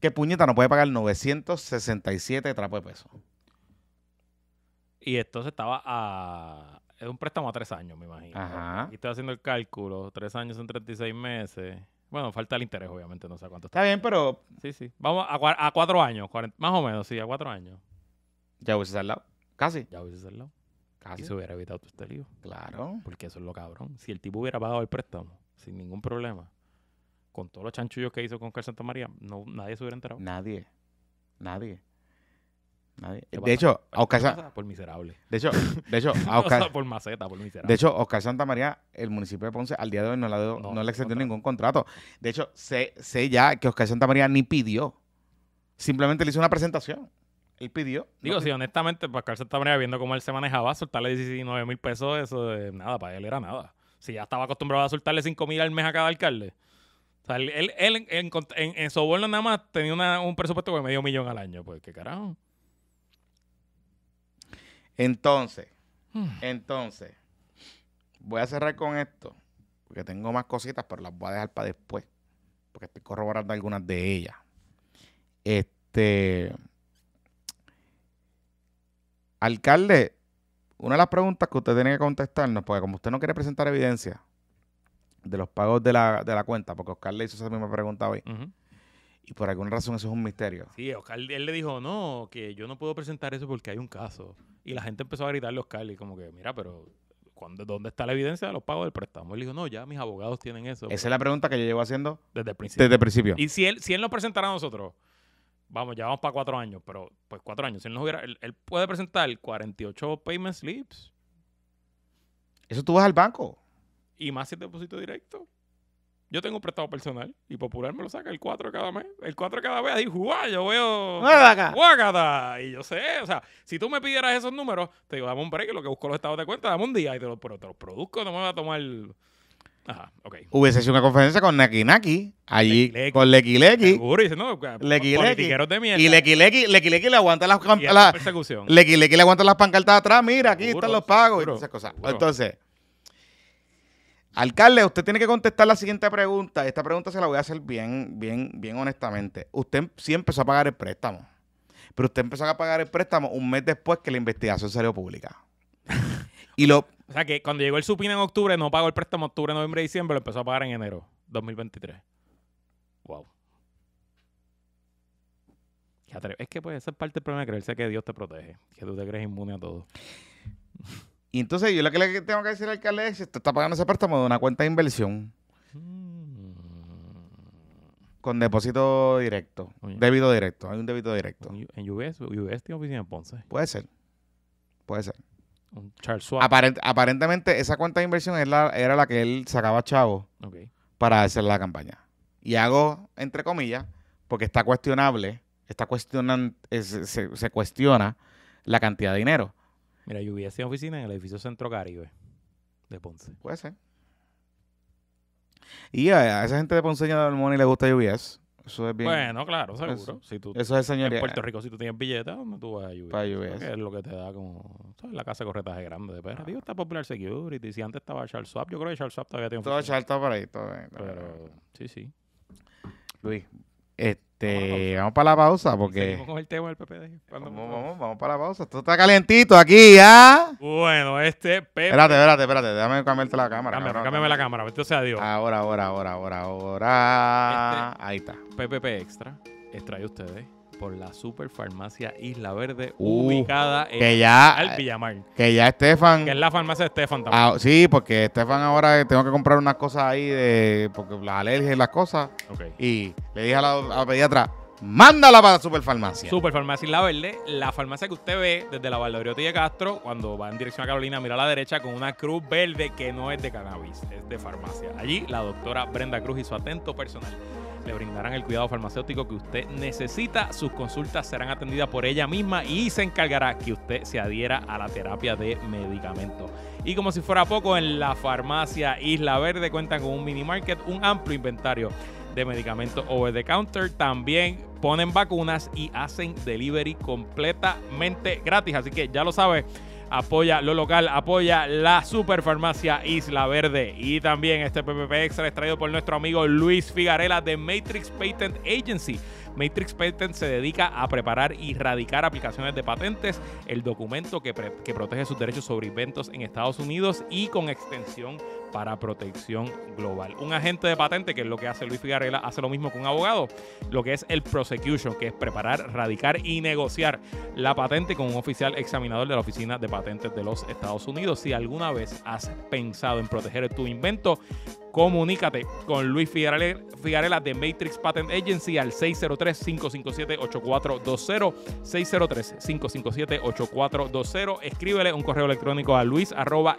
Que puñeta no puede pagar 967 trapos de peso. Y entonces estaba a. Es un préstamo a tres años, me imagino. Ajá. Y estoy haciendo el cálculo. Tres años son 36 meses. Bueno, falta el interés, obviamente, no sé cuánto está. Está bien, pero. Sí, sí. Vamos a, cuatro años, más o menos, sí, a cuatro años. Ya hubiese salado. Casi. Ya hubiese salado Casi. Y se hubiera evitado tu este Claro. Porque eso es lo cabrón. Si el tipo hubiera pagado el préstamo sin ningún problema, con todos los chanchullos que hizo con Carl Santa María, no, nadie se hubiera enterado. Nadie. Nadie. De hecho, Oscar Por miserable. De hecho, de hecho De hecho, Santa María, el municipio de Ponce, al día de hoy no, le no, le extendió ningún contrato. De hecho, sé, sé ya que Oscar Santa María ni pidió. Simplemente le hizo una presentación. Él pidió. Digo, si honestamente, pues, Oscar Santa María, viendo cómo él se manejaba, soltarle 19 mil pesos, eso de eh, nada, para él era nada. Si ya estaba acostumbrado a soltarle 5 mil al mes a cada alcalde. O sea, él, en, en, nada más tenía un presupuesto de medio millón al año. Pues, ¿qué carajo? Entonces, hmm. entonces, voy a cerrar con esto, porque tengo más cositas, pero las voy a dejar para después, porque estoy corroborando algunas de ellas. Este, alcalde, una de las preguntas que usted tiene que contestarnos, porque como usted no quiere presentar evidencia de los pagos de la, cuenta, porque Oscar le hizo esa misma pregunta hoy. Y por alguna razón eso es un misterio. Sí, Oscar, él le dijo, no, que yo no puedo presentar eso porque hay un caso. Y la gente empezó a gritarle a Oscar y como que, mira, pero ¿dónde está la evidencia de los pagos del préstamo? Él dijo, no, ya mis abogados tienen eso. Esa es la pregunta que yo llevo haciendo desde el principio. Desde principio. Y si él, si él nos presentara a nosotros, vamos, ya vamos para cuatro años, pero pues cuatro años. Si él nos hubiera, él, puede presentar 48 payment slips. Eso tú vas al banco. Y más si depósito directo. Yo tengo un prestado personal y Popular me lo saca el 4 cada mes. El 4 cada vez, digo, ¡guau! Yo veo. cada Y yo sé, o sea, si tú me pidieras esos números, te digo, dame un break, lo que busco los estados de cuenta, dame un día y te los, pero produzco, no me va a tomar. Ajá, ok. Hubiese sido una conferencia con Naki Naki, allí con Leki Leki. Seguro, dice, no, pues, pues, de Y Leki Leki, le aguanta las, la, persecución. Leki le aguanta las pancartas atrás, mira, aquí están los pagos y esas cosas. Entonces. Alcalde, usted tiene que contestar la siguiente pregunta. Esta pregunta se la voy a hacer bien, bien, bien honestamente. Usted sí empezó a pagar el préstamo, pero usted empezó a pagar el préstamo un mes después que la investigación salió pública. y lo... O sea que cuando llegó el supino en octubre, no pagó el préstamo octubre, noviembre, diciembre, lo empezó a pagar en enero 2023. Wow. Es que puede ser parte del problema de creerse que Dios te protege, que tú te crees inmune a todo. Y entonces yo lo que le tengo que decir al alcalde es, está pagando ese préstamo de una cuenta de inversión. Mm. Con depósito directo. Débito directo. Hay un débito directo. ¿En UBS? ¿UBS tiene oficina en Ponce? Puede ser. Puede ser. Un aparentemente esa cuenta de inversión era la que él sacaba a Chavo para hacer la campaña. Y hago entre comillas porque está cuestionable, está cuestionan, se, cuestiona la cantidad de dinero. Mira, yo tiene oficina en el edificio Centro Caribe de Ponce. Puede ser. Y a, esa gente de Ponceña de y le gusta UBS. Eso es bien. Bueno, claro, seguro. Eso, si tú, eso es En Puerto Rico, si tú tienes billetes, ¿dónde tú vas a UBS? Para UBS. Es lo que te da como. La casa de es grande de perra. Digo, está Popular Security. Si antes estaba Charles Swap, yo creo que Charles Swap todavía tiene un. Todo Charles está por ahí. Todo, Pero, sí, sí. Luis, Este. Este, vamos para la pausa, porque. el tema del PPD. Vamos, vamos, vamos, para la pausa. Esto está calentito aquí, ¿ah? Bueno, este Espérate, espérate, espérate. Déjame cambiarte la cámara. Cámbiame, la cámara. o sea Dios. Ahora, ahora, ahora, ahora, ahora. Este Ahí está. PPP Extra. extra de ustedes por la Superfarmacia Isla Verde, uh, ubicada que en ya, el Villamar. Que ya Estefan. Que es la farmacia de Estefan ah, sí, porque Estefan ahora tengo que comprar unas cosas ahí de. Porque las alergias y las cosas. Y le dije a la, pediatra. Mándala para la Superfarmacia. Superfarmacia Isla Verde, la farmacia que usted ve desde la Valdoriotti de Castro, cuando va en dirección a Carolina, mira a la derecha con una cruz verde que no es de cannabis, es de farmacia. Allí la doctora Brenda Cruz y su atento personal le brindarán el cuidado farmacéutico que usted necesita. Sus consultas serán atendidas por ella misma y se encargará que usted se adhiera a la terapia de medicamentos. Y como si fuera poco, en la farmacia Isla Verde cuentan con un mini market, un amplio inventario de medicamentos over the counter. También ponen vacunas y hacen delivery completamente gratis. Así que ya lo sabes apoya lo local, apoya la superfarmacia Isla Verde. Y también este PPP extra extraído por nuestro amigo Luis Figarela de Matrix Patent Agency. Matrix Patent se dedica a preparar y radicar aplicaciones de patentes, el documento que, que protege sus derechos sobre inventos en Estados Unidos y con extensión para protección global. Un agente de patente, que es lo que hace Luis Figarela, hace lo mismo que un abogado, lo que es el prosecution, que es preparar, radicar y negociar la patente con un oficial examinador de la Oficina de Patentes de los Estados Unidos. Si alguna vez has pensado en proteger tu invento, comunícate con Luis Figarela, de Matrix Patent Agency al 603-557-8420. 603-557-8420. Escríbele un correo electrónico a luis arroba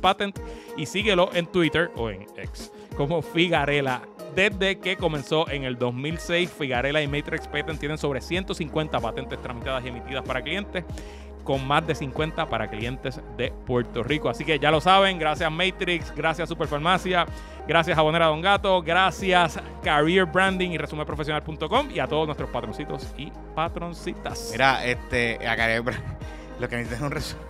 patent y síguelo en Twitter o en X como Figarela desde que comenzó en el 2006, Figarela y Matrix Patent tienen sobre 150 patentes tramitadas y emitidas para clientes con más de 50 para clientes de Puerto Rico. Así que ya lo saben, gracias Matrix, gracias Superfarmacia, gracias Jabonera Don Gato, gracias Career Branding y Resumeprofesional.com y a todos nuestros patroncitos y patroncitas. Mira, este, a Career lo que necesitas es un resumen.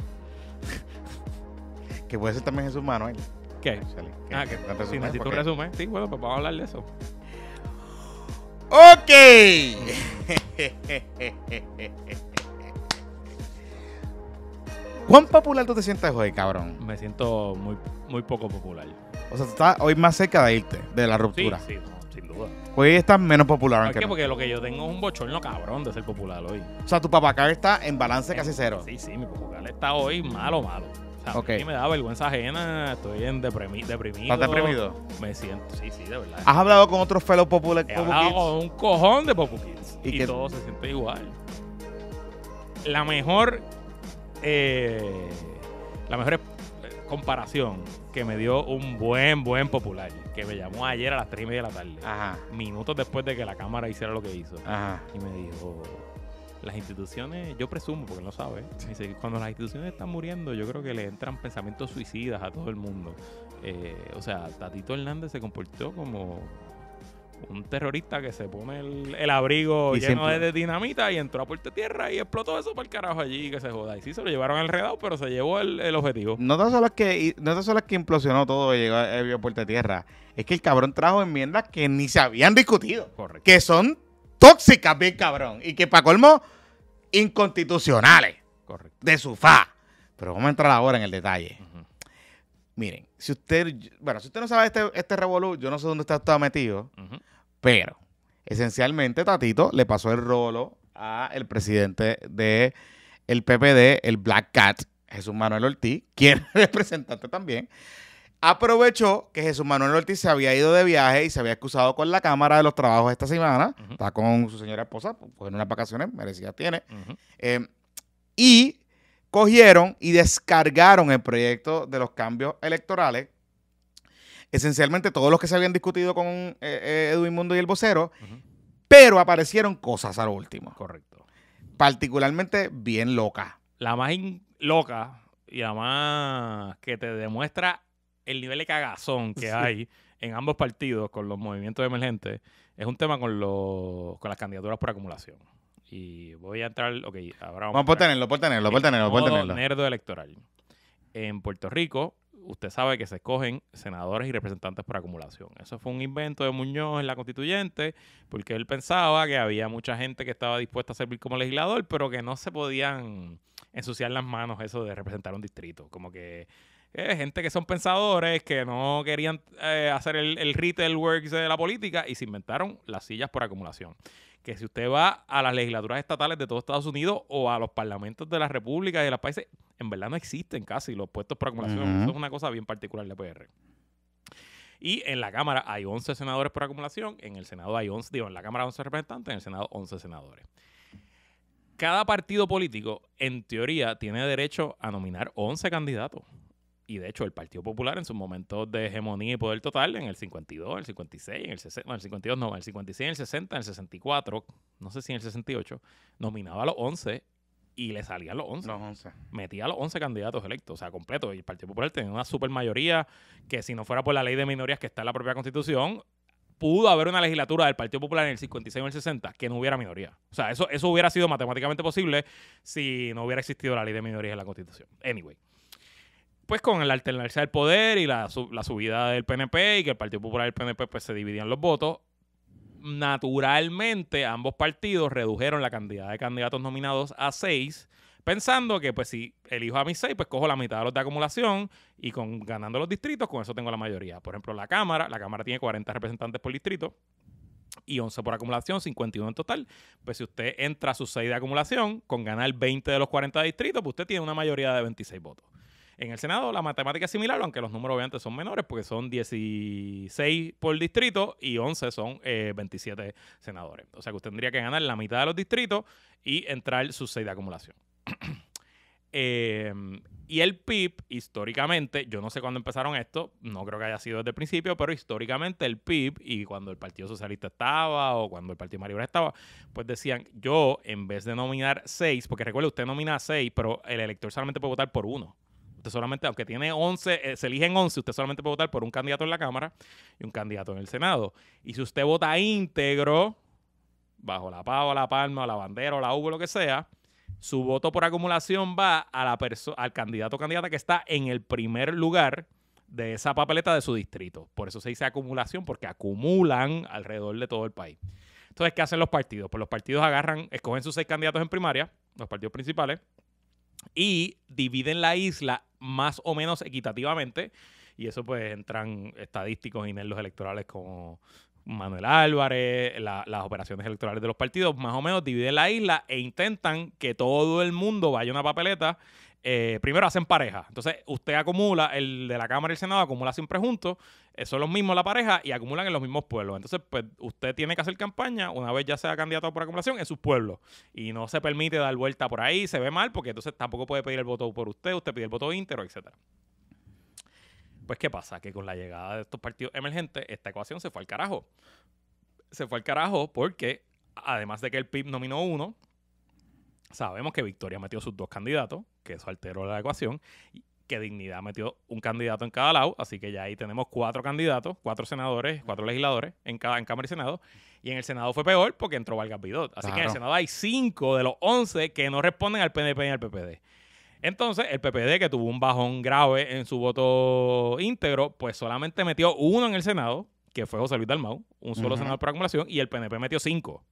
que puede ser también en sus ¿Qué? ¿eh? ¿Qué? ah, que, que ah, si necesito un resumen, sí, bueno, pues vamos a hablar de eso. Ok. ¿Cuán popular tú te sientes hoy, cabrón? Me siento muy, muy poco popular. O sea, tú estás hoy más cerca de irte, de la ruptura. Sí, sí, sin duda. Hoy estás menos popular. ¿Por qué? Porque lo que yo tengo es un bochorno cabrón de ser popular hoy. O sea, tu papacar está en balance casi cero. Sí, sí, mi popular está hoy malo, malo. A sea, me da vergüenza ajena, estoy en deprimido, deprimido. ¿Estás deprimido? Me siento, sí, sí, de verdad. ¿Has hablado con otros fellow populares? He hablado un cojón de Popu y, y todo se siente igual. La mejor eh, la mejor eh, comparación que me dio un buen, buen popular, que me llamó ayer a las 3 y media de la tarde, Ajá. minutos después de que la cámara hiciera lo que hizo, y me dijo, las instituciones, yo presumo, porque no sabe, dice, cuando las instituciones están muriendo, yo creo que le entran pensamientos suicidas a todo el mundo. Eh, o sea, Tatito Hernández se comportó como un terrorista que se pone el, abrigo lleno de, dinamita y entró a puerta tierra y explotó eso para el carajo allí que se joda. Y sí, se lo llevaron al pero se llevó el, objetivo. No tan solo es que, no que implosionó todo y llegó a, eh, puerta tierra, es que el cabrón trajo enmiendas que ni se habían discutido. Correcto. Que son tóxicas, bien cabrón. Y que para colmo, inconstitucionales. Correcto. De su fa. Pero vamos a entrar ahora en el detalle. Miren, si usted, bueno, si usted no sabe este, este revolú, yo no sé dónde está, usted metido, pero esencialmente Tatito le pasó el rolo a el presidente de PPD, el Black Cat, Jesús Manuel Ortiz, quien es representante también. Aprovechó que Jesús Manuel Ortiz se había ido de viaje y se había excusado con la Cámara de los trabajos esta semana. Está con su señora esposa, pues en unas vacaciones, merecía tiene. Eh, y cogieron y descargaron el proyecto de los cambios electorales. Esencialmente todos los que se habían discutido con eh, eh, Edwin Mundo y el vocero, pero aparecieron cosas a lo último. Correcto. Particularmente bien loca. La más loca y además más que te demuestra el nivel de cagazón que hay en ambos partidos con los movimientos emergentes es un tema con, los, con las candidaturas por acumulación. Y voy a entrar, ok, ahora vamos. Vamos a tenerlo, por tenerlo, por tenerlo, por tenerlo. Nerdo electoral. En Puerto Rico, usted sabe que se escogen senadores y representantes por acumulación. Eso fue un invento de Muñoz en la constituyente, porque él pensaba que había mucha gente que estaba dispuesta a servir como legislador, pero que no se podían ensuciar las manos eso de representar un distrito. Como que eh, gente que son pensadores, que no querían eh, hacer el, el retail works de la política y se inventaron las sillas por acumulación que si usted va a las legislaturas estatales de todos Estados Unidos o a los parlamentos de las repúblicas y de los países, en verdad no existen casi los puestos por acumulación. Eso es una cosa bien particular de PR. Y en la Cámara hay 11 senadores por acumulación, en el Senado hay 11, digo, en la Cámara 11 representantes, en el Senado 11 senadores. Cada partido político, en teoría, tiene derecho a nominar 11 candidatos y de hecho el Partido Popular en sus momentos de hegemonía y poder total, en el 52, el 56, en el 60, no, en el 52 no, en el 56, en el 60, en el 64, no sé si en el 68, nominaba a los 11 y le salían los 11. Los 11. Metía a los 11 candidatos electos, o sea, completo. Y el Partido Popular tenía una super mayoría que si no fuera por la ley de minorías que está en la propia Constitución, pudo haber una legislatura del Partido Popular en el 56 o en el 60 que no hubiera minoría. O sea, eso, eso hubiera sido matemáticamente posible si no hubiera existido la ley de minorías en la Constitución. Anyway pues con el alternancia del poder y la, subida del PNP y que el Partido Popular y el PNP pues se dividían los votos, naturalmente ambos partidos redujeron la cantidad de candidatos nominados a seis, pensando que pues si elijo a mis seis, pues cojo la mitad de los de acumulación y con ganando los distritos, con eso tengo la mayoría. Por ejemplo, la Cámara, la Cámara tiene 40 representantes por distrito, y 11 por acumulación, 51 en total. Pues si usted entra a sus seis de acumulación, con ganar 20 de los 40 distritos, pues usted tiene una mayoría de 26 votos. En el Senado la matemática es similar, aunque los números obviamente son menores, porque son 16 por distrito y 11 son 27 eh, senadores. O sea que usted tendría que ganar la mitad de los distritos y entrar sus 6 de acumulación. Em, y el PIB, históricamente, yo no sé cuándo empezaron esto, no creo que haya sido desde el principio, pero históricamente el PIB y cuando el Partido Socialista estaba o cuando el Partido Maribor estaba, pues decían, yo en vez de nominar 6, porque recuerde, usted nomina 6, pero el elector solamente puede votar por uno solamente, aunque tiene 11, eh, se eligen 11, usted solamente puede votar por un candidato en la Cámara y un candidato en el Senado. Y si usted vota íntegro, bajo la pava, la palma, la bandera o la U, lo que sea, su voto por acumulación va a la al candidato o candidata que está en el primer lugar de esa papeleta de su distrito. Por eso se dice acumulación, porque acumulan alrededor de todo el país. Entonces, ¿qué hacen los partidos? Pues los partidos agarran, escogen sus seis candidatos en primaria, los partidos principales, y dividen la isla más o menos equitativamente. Y eso pues entran estadísticos y los electorales como Manuel Álvarez, las operaciones electorales de los partidos, más o menos dividen la isla e intentan que todo el mundo vaya a una papeleta eh, primero hacen pareja. Entonces, usted acumula, el de la Cámara y el Senado acumula siempre juntos, eh, son los mismos la pareja y acumulan en los mismos pueblos. Entonces, pues usted tiene que hacer campaña una vez ya sea candidato por acumulación en sus pueblos. Y no se permite dar vuelta por ahí, se ve mal, porque entonces tampoco puede pedir el voto por usted, usted pide el voto íntero, etcétera. Pues, ¿qué pasa? Que con la llegada de estos partidos emergentes, esta ecuación se fue al carajo. Se fue al carajo porque, además de que el PIB nominó uno, sabemos que Victoria metió sus dos candidatos, que eso alteró la ecuación, que Dignidad metió un candidato en cada lado, así que ya ahí tenemos cuatro candidatos, cuatro senadores, cuatro legisladores en, cada, en Cámara y Senado, y en el Senado fue peor porque entró Vargas Vidot, así que en el Senado hay cinco de los once que no responden al PNP y al PPD. Entonces, el PPD, que tuvo un bajón grave en su voto íntegro, pues solamente metió uno en el Senado, que fue José Luis Dalmau, un solo senador por acumulación, y el PNP metió cinco.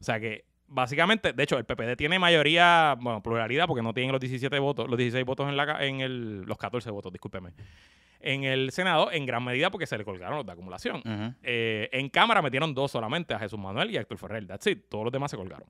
O sea que básicamente, de hecho, el PPD tiene mayoría, bueno, pluralidad, porque no tienen los 17 votos, los 16 votos en, la, en los 14 votos, discúlpeme, en el Senado, en gran medida porque se le colgaron los de acumulación. Eh, en Cámara metieron dos solamente, a Jesús Manuel y a Héctor Ferrer, that's it, todos los demás se colgaron.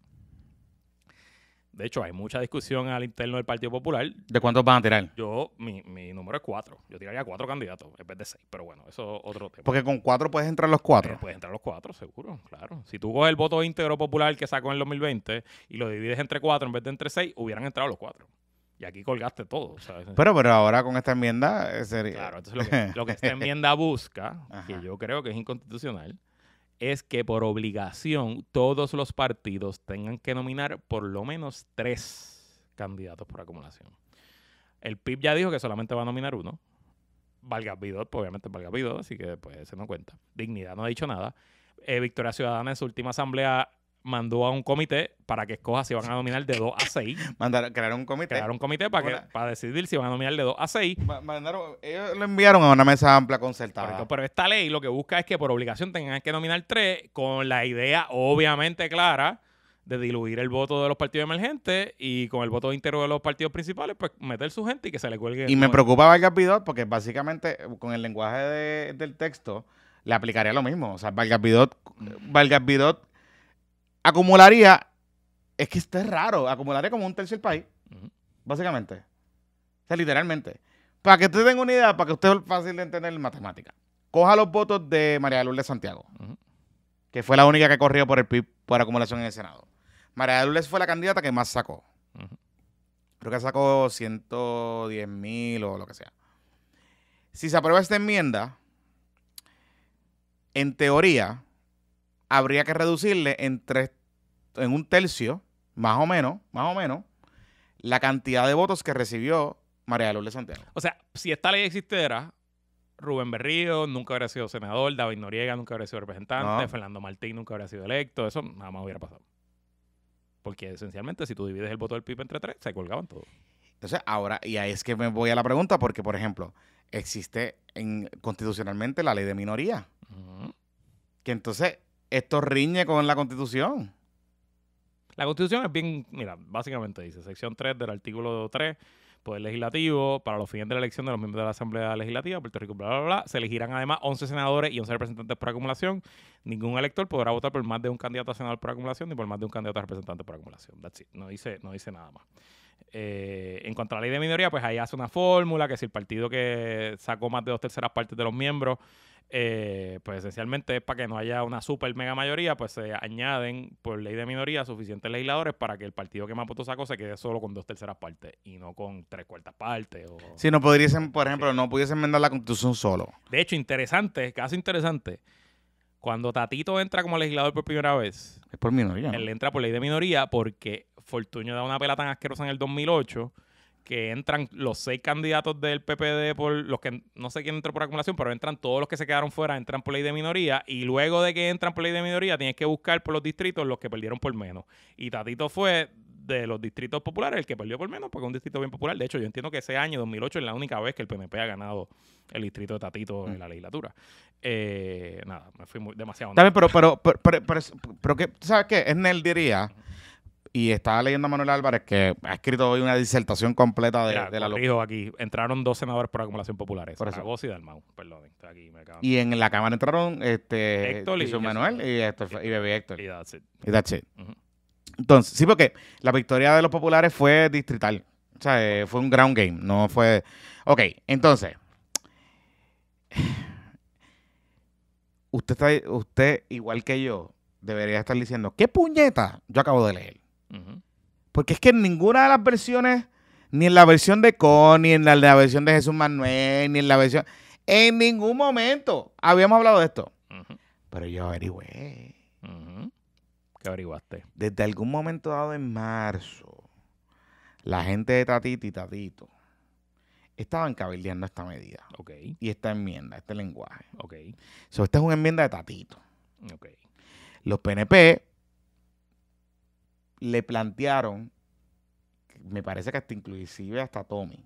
De hecho, hay mucha discusión al interno del Partido Popular. ¿De cuántos van a tirar? Yo, mi, mi número es cuatro. Yo tiraría cuatro candidatos en vez de seis, pero bueno, eso es otro tema. Porque con cuatro puedes entrar los cuatro. Eh, puedes entrar los cuatro, seguro, claro. Si tú coges el voto íntegro popular que sacó en el 2020 y lo divides entre cuatro en vez de entre seis, hubieran entrado los cuatro. Y aquí colgaste todo, Pero, pero ahora con esta enmienda eh, sería... Claro, entonces lo que, lo esta enmienda busca, que yo creo que es inconstitucional, es que por obligación todos los partidos tengan que nominar por lo menos tres candidatos por acumulación. El PIB ya dijo que solamente va a nominar uno. Valga Vidot, pues, obviamente Valga Vidot, así que pues se no cuenta. Dignidad no ha dicho nada. Eh, Victoria Ciudadana en su última asamblea mandó a un comité para que escoja si van a nominar de 2 a 6. Mandaron, crearon un comité. Crearon un comité para, que, para decidir si van a nominar de 2 a 6. mandaron- ellos lo enviaron a una mesa amplia concertada. pero esta ley lo que busca es que por obligación tengan que nominar tres con la idea obviamente clara de diluir el voto de los partidos emergentes y con el voto íntegro de los partidos principales, pues meter su gente y que se le cuelgue. Y me preocupa Vargas Bidot porque básicamente eh, con el lenguaje del texto le aplicaría lo mismo. O sea, Vargas Vidot, mm acumularía, es que esto es raro, acumularía como un tercio del país, básicamente. O sea, literalmente. Para que usted tenga una idea, para que usted es fácil de entender en matemática. Coja los votos de María Lourdes Santiago, que fue la única que corrió por el PIB por acumulación en el Senado. María Lourdes fue la candidata que más sacó. Creo que sacó 110 mil o lo que sea. Si se aprueba esta enmienda, en teoría, habría que reducirle en, en un tercio, más o menos, más o menos, la cantidad de votos que recibió María Lourdes Santiago. O sea, si esta ley existiera, Rubén Berrío nunca habría sido senador, David Noriega nunca habría sido representante, Fernando Martín nunca habría sido electo, eso nada más hubiera pasado. Porque esencialmente, si tú divides el voto del PIB entre tres, se colgaban todos. Entonces, ahora, y ahí es que me voy a la pregunta, porque, por ejemplo, existe constitucionalmente la ley de minoría. Que entonces esto riñe con la Constitución. La Constitución es bien, mira, básicamente dice, sección 3 del artículo 3, Poder Legislativo, para los fines de la elección de los miembros de la Asamblea Legislativa, Puerto Rico, bla, bla, bla, se elegirán además 11 senadores y 11 representantes por acumulación. Ningún elector podrá votar por más de un candidato a senador por acumulación ni por más de un candidato a representante por acumulación. No dice, no dice nada más. Eh, en cuanto a la ley de minoría, pues ahí hace una fórmula que si el partido que sacó más de dos terceras partes de los miembros eh, pues esencialmente es para que no haya una super mega mayoría, pues se añaden por ley de minoría suficientes legisladores para que el partido que más votos sacó se quede solo con dos terceras partes y no con tres cuartas partes. O... Si no pudiesen, por ejemplo, no pudiesen enmendar la constitución solo. De hecho, interesante, caso interesante, cuando Tatito entra como legislador por primera vez, es por minoría. Él entra por ley de minoría porque Fortuño da una pela tan asquerosa en el 2008 que entran los seis candidatos del PPD por los que no sé quién entró por acumulación, pero entran todos los que se quedaron fuera, entran por ley de minoría y luego de que entran por ley de minoría tienes que buscar por los distritos los que perdieron por menos. Y Tatito fue de los distritos populares el que perdió por menos porque es un distrito bien popular. De hecho, yo entiendo que ese año 2008 es la única vez que el PNP ha ganado el distrito de Tatito en la legislatura. nada, me fui demasiado. También, pero, pero, pero, pero, pero ¿sabes qué? Es Nel diría y estaba leyendo a Manuel Álvarez que ha escrito hoy una disertación completa de, la aquí, entraron dos senadores por acumulación popular. por eso. y Dalmau. Perdón, está aquí, me acabo. Y en la Cámara entraron este, Héctor y, Manuel y, y, Bebé Héctor. Y that's it. Y that's it. Entonces, sí, porque la victoria de los populares fue distrital. O sea, eh, fue un ground game, no fue... Ok, entonces... Usted, está, usted, igual que yo, debería estar diciendo, ¿qué puñeta yo acabo de leer? Porque es que en ninguna de las versiones, ni en la versión de Con, ni en la, versión de Jesús Manuel, ni en la versión. En ningún momento habíamos hablado de esto. Pero yo averigüé. ¿Qué averiguaste? Desde algún momento dado en marzo, la gente de Tatito y Tatito estaban cabildeando esta medida. Ok. Y esta enmienda, este lenguaje. Ok. So, esta es una enmienda de Tatito. Los PNP le plantearon, me parece que hasta inclusive hasta Tommy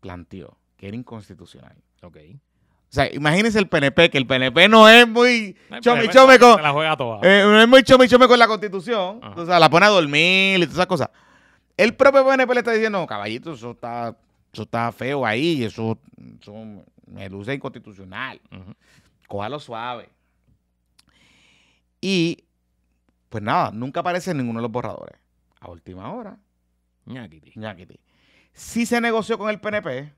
planteó que era inconstitucional. Ok. O sea, imagínense el PNP, que el PNP no es muy Chomichome con. La eh, no es muy la constitución. O sea, la pone a dormir y todas esas cosas. El propio PNP le está diciendo, caballito, eso está, eso está feo ahí, eso, eso me luce inconstitucional. Uh lo suave. Y pues nada, nunca aparece en ninguno de los borradores. A última hora. Ñaquiti. Ñaquiti. Sí se negoció con el PNP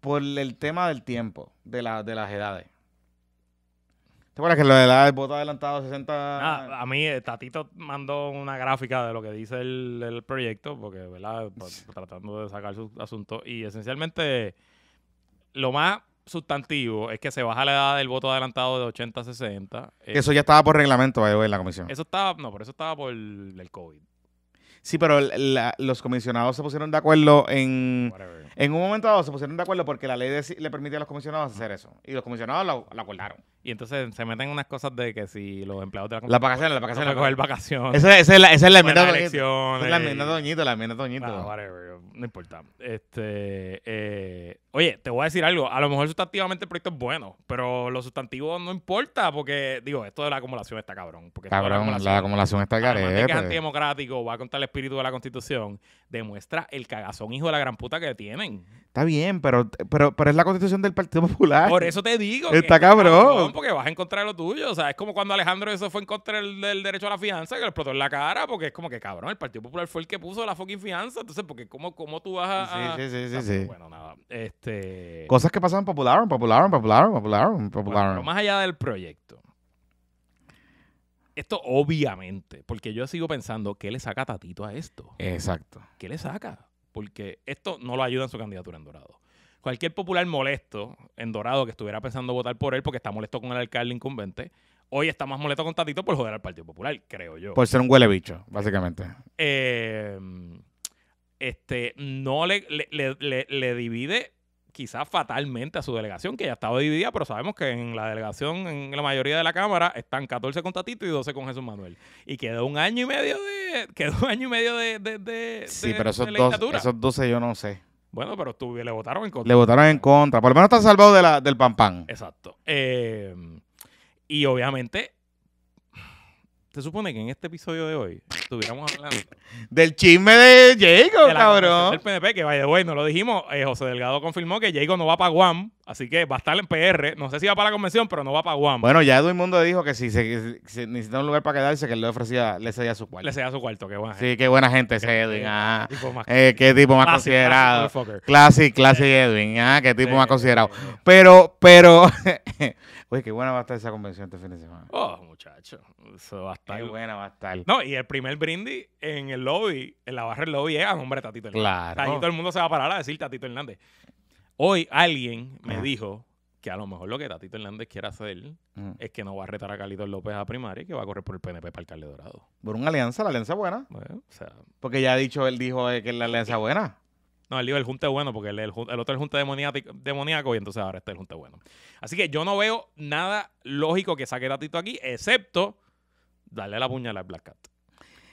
por el tema del tiempo, de, las edades. ¿Te acuerdas que lo de la voto adelantado 60? Ah, a mí, eh, Tatito mandó una gráfica de lo que dice el, proyecto, porque, ¿verdad? Pues, tratando de sacar su asunto. Y esencialmente, lo más sustantivo es que se baja la edad del voto adelantado de 80 a 60. eso eh, ya estaba por reglamento en la comisión. Eso estaba, no, por eso estaba por el COVID. Sí, pero los comisionados se pusieron de acuerdo en. En un momento dado se pusieron de acuerdo porque la ley le permite a los comisionados hacer eso. Y los comisionados lo, acordaron. Y entonces se meten unas cosas de que si los empleados de la Las la las vacaciones. No coger vacaciones. Esa, esa, es la, esa es la enmienda de la enmienda de la enmienda ah, no importa. Este, eh, oye, te voy a decir algo. A lo mejor sustantivamente el proyecto es bueno, pero los sustantivos no importa porque, digo, esto de la acumulación está cabrón. Porque la acumulación, está careta. Es antidemocrático, va a contarles espíritu de la Constitución, demuestra el cagazón hijo de la gran puta que tienen. Está bien, pero, pero, pero es la Constitución del Partido Popular. Por eso te digo. Está cabrón. Porque vas a encontrar lo tuyo. O sea, es como cuando Alejandro eso fue en contra del, derecho a la fianza, que le explotó en la cara, porque es como que cabrón, el Partido Popular fue el que puso la fucking fianza. Entonces, porque cómo, cómo tú vas a. Sí, sí, sí, ah, sí, Bueno, nada. Este... Cosas que pasan popularon, Popular, popularon, Popular, popularon. más allá del proyecto esto obviamente, porque yo sigo pensando, ¿qué le saca Tatito a esto? Exacto. ¿Qué le saca? Porque esto no lo ayuda en su candidatura en Dorado. Cualquier popular molesto en Dorado que estuviera pensando votar por él porque está molesto con el alcalde incumbente, hoy está más molesto con Tatito por joder al Partido Popular, creo yo. Por ser un huele bicho, básicamente. Eh, este, no le, le, le divide quizás fatalmente a su delegación, que ya estaba dividida, pero sabemos que en la delegación, en la mayoría de la Cámara, están 14 con Tatito y 12 con Jesús Manuel. Y quedó un año y medio de. Quedó un año y medio de. de, de sí, pero esos, 12 yo no sé. Bueno, pero tú, le votaron en contra. Le votaron en contra. Por lo menos está salvado de la, del pan pan. Exacto. Eh, y obviamente se supone que en este episodio de hoy estuviéramos hablando del chisme de Jago, cabrón. Del PNP, que vaya, bueno, lo dijimos. Eh, José Delgado confirmó que Jago no va para Guam Así que va a estar en PR. No sé si va para la convención, pero no va para Guam. Bueno, ya Edwin Mundo dijo que si, se, necesita un lugar para quedarse, que le ofrecía, le cedía su cuarto. Le cedía su cuarto, qué buena gente. Sí, qué buena gente ese Edwin. Ah. Eh, qué tipo más considerado. Clásico, Clásico Edwin. Ah, qué tipo más considerado. Pero, pero. Uy, qué buena va a estar esa convención este fin de semana. Oh, muchacho. Eso va a estar. Qué buena va a estar. No, y el primer brindis en el lobby, en la barra del lobby, es a nombre de Tatito Hernández. Claro. Ahí todo el mundo se va a parar a decir Tatito Hernández. Hoy alguien me ah. dijo que a lo mejor lo que Tatito Hernández quiere hacer mm. es que no va a retar a Carlitos López a primaria y que va a correr por el PNP para alcalde dorado. Por una alianza, la alianza buena. o sea, porque ya ha dicho, él dijo eh, que es la alianza buena. No, él dijo el junte bueno porque el, otro es el junte demoníaco y entonces ahora está el junte bueno. Así que yo no veo nada lógico que saque Tatito aquí, excepto darle la puñalada a Black Cat.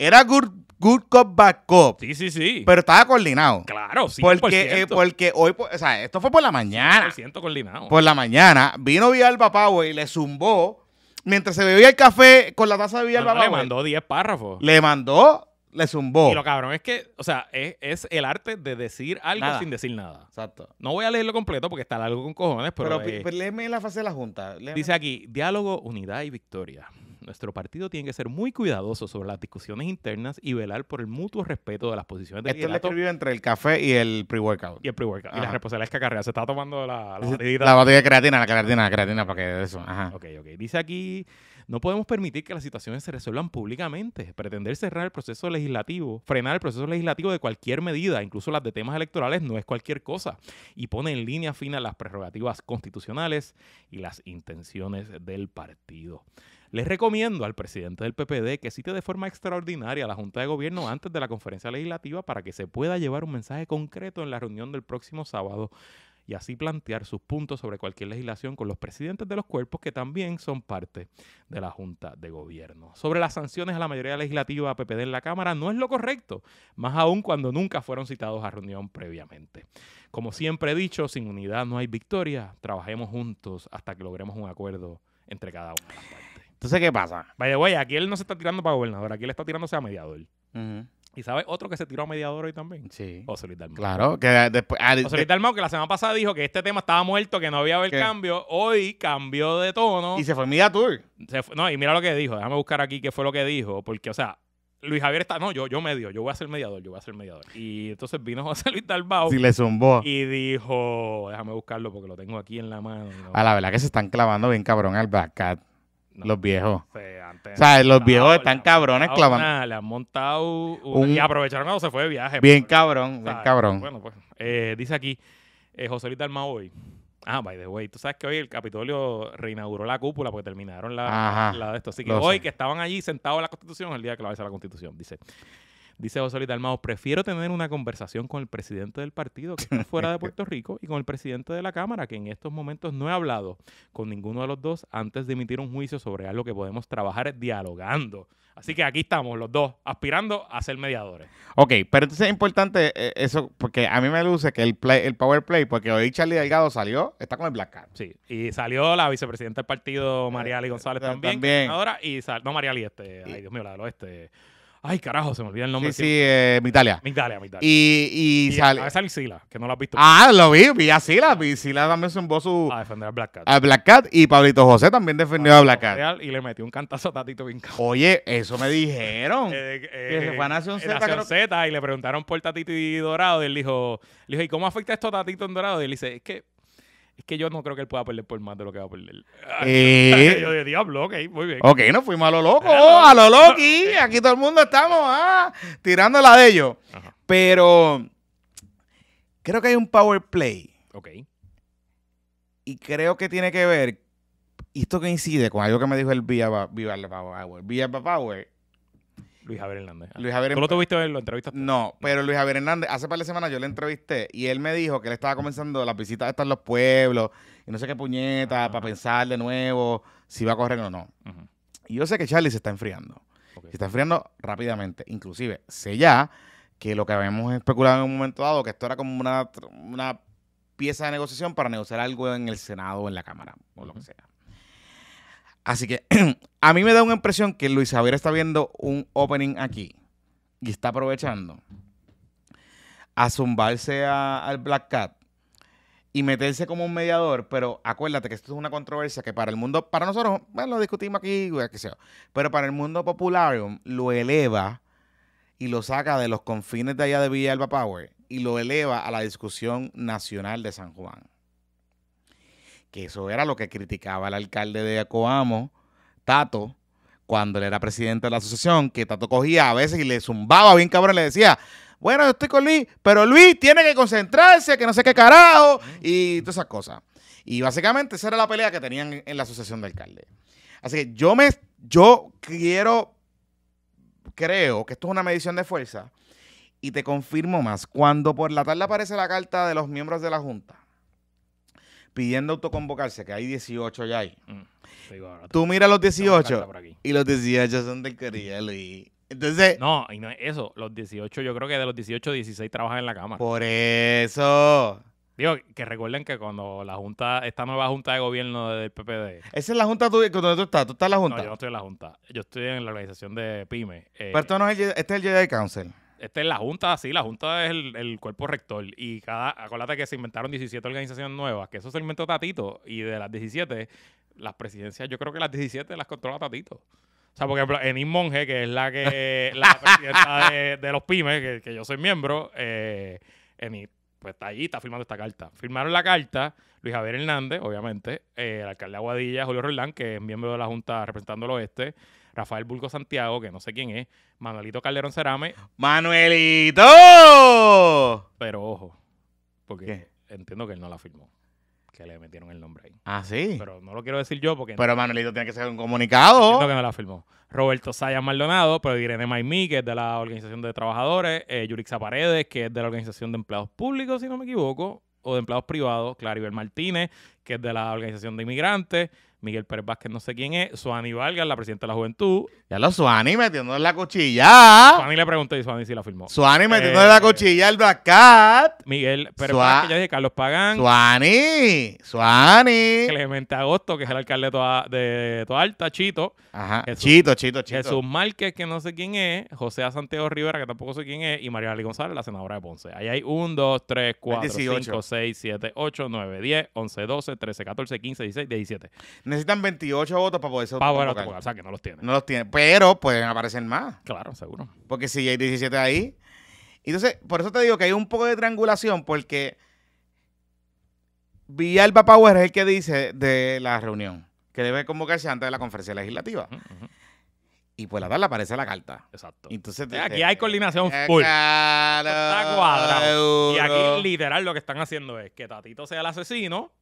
Era good, good cop, bad cop. Sí, sí, sí. Pero estaba coordinado. Claro, sí Porque, eh, porque hoy, pues, o sea, esto fue por la mañana. siento coordinado. Por la mañana. Vino Villalba Power y le zumbó. Mientras se bebía el café con la taza de Villalba Le mandó 10 párrafos. Le mandó le zumbó. Y lo cabrón es que, o sea, es, el arte de decir algo sin decir nada. Exacto. No voy a leerlo completo porque está largo con cojones, pero. Pero, la fase de la Junta. Dice aquí: diálogo, unidad y victoria. Nuestro partido tiene que ser muy cuidadoso sobre las discusiones internas y velar por el mutuo respeto de las posiciones de Esto es lo entre el café y el pre-workout. Y el pre-workout. Y las responsabilidades que acarrea. Se está tomando la, la La de creatina, la creatina, la creatina, para eso. Ajá. Ok, ok. Dice aquí, no podemos permitir que las situaciones se resuelvan públicamente. Pretender cerrar el proceso legislativo, frenar el proceso legislativo de cualquier medida, incluso las de temas electorales, no es cualquier cosa. Y pone en línea fina las prerrogativas constitucionales y las intenciones del partido. Les recomiendo al presidente del PPD que cite de forma extraordinaria a la Junta de Gobierno antes de la conferencia legislativa para que se pueda llevar un mensaje concreto en la reunión del próximo sábado y así plantear sus puntos sobre cualquier legislación con los presidentes de los cuerpos que también son parte de la Junta de Gobierno. Sobre las sanciones a la mayoría legislativa PPD en la Cámara no es lo correcto, más aún cuando nunca fueron citados a reunión previamente. Como siempre he dicho, sin unidad no hay victoria, trabajemos juntos hasta que logremos un acuerdo entre cada uno. de las partes. Entonces, ¿qué pasa? Vaya, the aquí él no se está tirando para gobernador, aquí él está tirándose a mediador. ¿Y sabes otro que se tiró a mediador hoy también? Sí. José Luis Claro, que después. José ah, Luis que la semana pasada dijo que este tema estaba muerto, que no había haber cambio. Hoy cambió de tono. Y se fue Media Tour. no, y mira lo que dijo. Déjame buscar aquí qué fue lo que dijo. Porque, o sea, Luis Javier está. No, yo, yo medio, yo voy a ser mediador, yo voy a ser mediador. Y entonces vino José Luis y Sí, le zumbó. Y dijo, déjame buscarlo porque lo tengo aquí en la mano. A la verdad que se están clavando bien cabrón al los viejos. o sea, los viejos están cabrones clavando. Le han montado un, y aprovecharon cuando se fue de viaje. Bien pues. cabrón, bien cabrón. Bueno, pues eh, dice aquí eh, José Luis Dalma hoy. Ah, by the way, tú sabes que hoy el Capitolio reinauguró la cúpula porque terminaron la, de esto. Así que hoy que estaban allí sentados en la Constitución, el día que la va la Constitución, dice. Dice José Luis Dalmao, prefiero tener una conversación con el presidente del partido que está fuera de Puerto Rico y con el presidente de la Cámara, que en estos momentos no he hablado con ninguno de los dos antes de emitir un juicio sobre algo que podemos trabajar dialogando. Así que aquí estamos los dos, aspirando a ser mediadores. Ok, pero entonces es importante eh, eh, eso, porque a mí me luce que el, play, el Power Play, porque hoy Charlie Delgado salió, está con el Black Card. Sí, y salió la vicepresidenta del partido, María Ali eh, González, también. también. y sal, no, Mariali, este, ay Dios mío, la del oeste. Ay, carajo, se me olvida el nombre. Sí, sí, eh, Mitalia. Migdalia, Y, y, sale. sale Sila, que no lo has visto. Ah, lo vi, vi a Sila. Vi Sila también zumbó su. A defender a Black Cat. A Black Cat. Y Pablito José también defendió al a Black Cat. y le metió un cantazo a Tatito Vinca. Oye, eso me dijeron. Eh, eh, que se fue a Nación eh, Z. Y le preguntaron por Tatito y Dorado. Y él dijo, le dijo, ¿y cómo afecta esto a Tatito en Dorado? Y él dice, es que es que yo no creo que él pueda perder por más de lo que va a perder. Eh, yo de diablo, ok, muy bien. Ok, nos fuimos a lo loco, a lo loco. Aquí todo el mundo estamos ah, tirándola de ellos. Pero creo que hay un power play. Ok. Y creo que tiene que ver, y esto coincide con algo que me dijo el Vía Power. viva Power Luis Javier Hernández. lo tuviste en la No, pero Luis Javier Hernández, hace par de semanas yo le entrevisté y él me dijo que él estaba comenzando las visitas estas en los pueblos y no sé qué puñeta, para pensar de nuevo si va a correr o no. Y yo sé que Charlie se está enfriando. Se está enfriando rápidamente. Inclusive, sé ya que lo que habíamos especulado en un momento dado, que esto era como una, una pieza de negociación para negociar algo en el Senado o en la Cámara, o lo que sea. Así que a mí me da una impresión que Luis Javier está viendo un opening aquí y está aprovechando a zumbarse al Black Cat y meterse como un mediador, pero acuérdate que esto es una controversia que para el mundo, para nosotros, lo discutimos aquí, que sea, pero para el mundo popular lo eleva y lo saca de los confines de allá de Villalba Power y lo eleva a la discusión nacional de San Juan que eso era lo que criticaba el alcalde de Coamo, Tato, cuando él era presidente de la asociación, que Tato cogía a veces y le zumbaba bien cabrón, le decía, bueno, yo estoy con Luis, pero Luis tiene que concentrarse, que no sé qué carajo, y todas esas cosas. Y básicamente esa era la pelea que tenían en la asociación de alcalde. Así que yo me, yo quiero, creo que esto es una medición de fuerza, y te confirmo más, cuando por la tarde aparece la carta de los miembros de la Junta, pidiendo autoconvocarse, que hay 18 ya ahí. Mm. Tú miras los 18 y los 18 son del querido Luis. Entonces. No, y no es eso. Los 18, yo creo que de los 18, 16 trabajan en la Cámara. Por eso. Digo, que recuerden que cuando la Junta, esta nueva Junta de Gobierno del PPD. Esa es la Junta donde tú estás. ¿Tú estás en la Junta? No, yo no estoy en la Junta. Yo estoy en la organización de PYME. Eh, Pero esto no es este es el Jedi Council esta es la Junta, sí, la Junta es el, cuerpo rector. Y cada, acuérdate que se inventaron 17 organizaciones nuevas, que eso se inventó Tatito. Y de las 17, las presidencias, yo creo que las 17 las controla Tatito. O sea, por ejemplo, Monje Monge, que es la que la presidenta de, los pymes, que, yo soy miembro, eh, pues está allí, está firmando esta carta. Firmaron la carta Luis Javier Hernández, obviamente, eh, el alcalde de Aguadilla, Julio Roldán, que es miembro de la Junta representando al Oeste, Rafael Bulgo Santiago, que no sé quién es, Manuelito Calderón Cerame. ¡Manuelito! Pero ojo, porque entiendo que él no la firmó. Que le metieron el nombre ahí. Ah, sí. Pero no lo quiero decir yo porque. Pero Manuelito tiene que ser un comunicado. Entiendo que no la firmó. Roberto Sayas Maldonado, pero Irene Maimí, que es de la Organización de Trabajadores. Eh, Yurixa Paredes, que es de la Organización de Empleados Públicos, si no me equivoco o de empleados privados, Claribel Martínez, que es de la Organización de Inmigrantes, Miguel Pérez Vázquez, no sé quién es, Suani Vargas, la presidenta de la Juventud. Ya lo Suani metiendo en la cuchilla. Suani le preguntó y Suani sí la firmó. Suani eh, metiendo en la cuchilla el Black Miguel Pérez Sua Vázquez, ya dije, Carlos Pagán. Suani, Suani. Clemente Agosto, que es el alcalde de toda, de toda Alta, Chito. Ajá, Chito, Chito, Chito. Jesús Márquez, que no sé quién es, José A. Santiago Rivera, que tampoco sé quién es, y María Ali González, la senadora de Ponce. Ahí hay 1, 2, 3, 4, 5, 6, 7, 8, 9, 10, 11, 12, 13, 14, 15, 16, 17. Necesitan 28 votos para poder ser Para poder o sea, que no los tienen. No los tienen, pero pueden aparecer más. Claro, seguro. Porque si hay 17 ahí. Entonces, por eso te digo que hay un poco de triangulación, porque Villalba Power es el que dice de la reunión, que debe convocarse antes de la conferencia legislativa. Y pues la tal aparece la carta. Exacto. Entonces, aquí eh, hay coordinación eh, full. Claro, Y aquí literal lo que están haciendo es que Tatito sea el asesino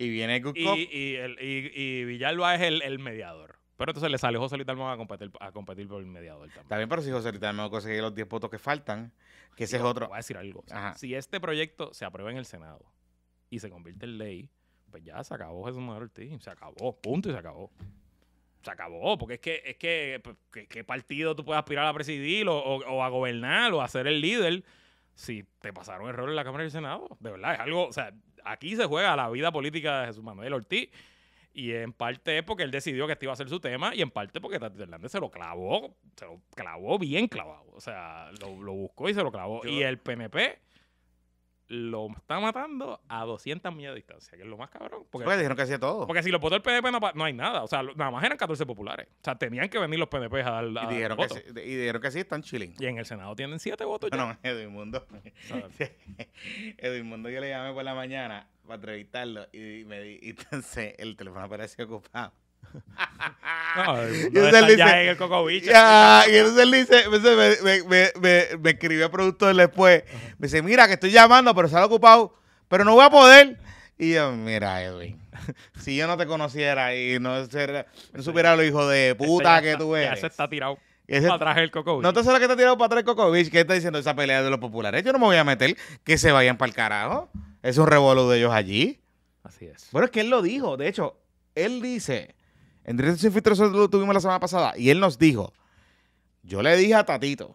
y viene Y, Villalba es el, mediador. Pero entonces le sale José Luis a competir, a competir por el mediador también. También, pero si José Luis consigue los 10 votos que faltan, que ese es otro. Voy a decir algo. si este proyecto se aprueba en el Senado y se convierte en ley, pues ya se acabó Jesús Manuel Ortiz. Se acabó, punto y se acabó se acabó, porque es que, es que, pues, ¿qué, partido tú puedes aspirar a presidir o, a gobernar o a ser el líder si te pasaron errores en la Cámara y el Senado? De verdad, es algo, o sea, aquí se juega la vida política de Jesús Manuel Ortiz. Y en parte porque él decidió que este iba a ser su tema, y en parte porque Tati Hernández se lo clavó, se lo clavó bien clavado. O sea, lo, buscó y se lo clavó. y el PNP lo está matando a 200 millas de distancia, que es lo más cabrón. Porque, dijeron que hacía todo. Porque si lo votó el PDP, no, hay nada. O sea, nada más eran 14 populares. O sea, tenían que venir los PDP a dar la. y dijeron, que sí, y dijeron que sí, están chilling. Y en el Senado tienen 7 votos no, ya. Mundo. Edwin Mundo yo le llamé por la mañana para entrevistarlo y, me, y entonces el teléfono apareció ocupado. No, y entonces él dice, el coco y entonces él dice, me, me, me, productor después. Me dice, mira, que estoy llamando, pero se ha ocupado, pero no voy a poder. Y yo, mira, Edwin, si yo no te conociera y no, ser, no supiera lo hijo de puta que tú eres. Ya se está tirado. para atrás el Coco No te sabes que te tirado para atrás el Coco ¿Qué está diciendo esa pelea de los populares. Yo no me voy a meter que se vayan para el carajo. Es un revuelo de ellos allí. Así es. Bueno, es que él lo dijo. De hecho, él dice Enrique Sin Filtro lo tuvimos la semana pasada y él nos dijo, yo le dije a Tatito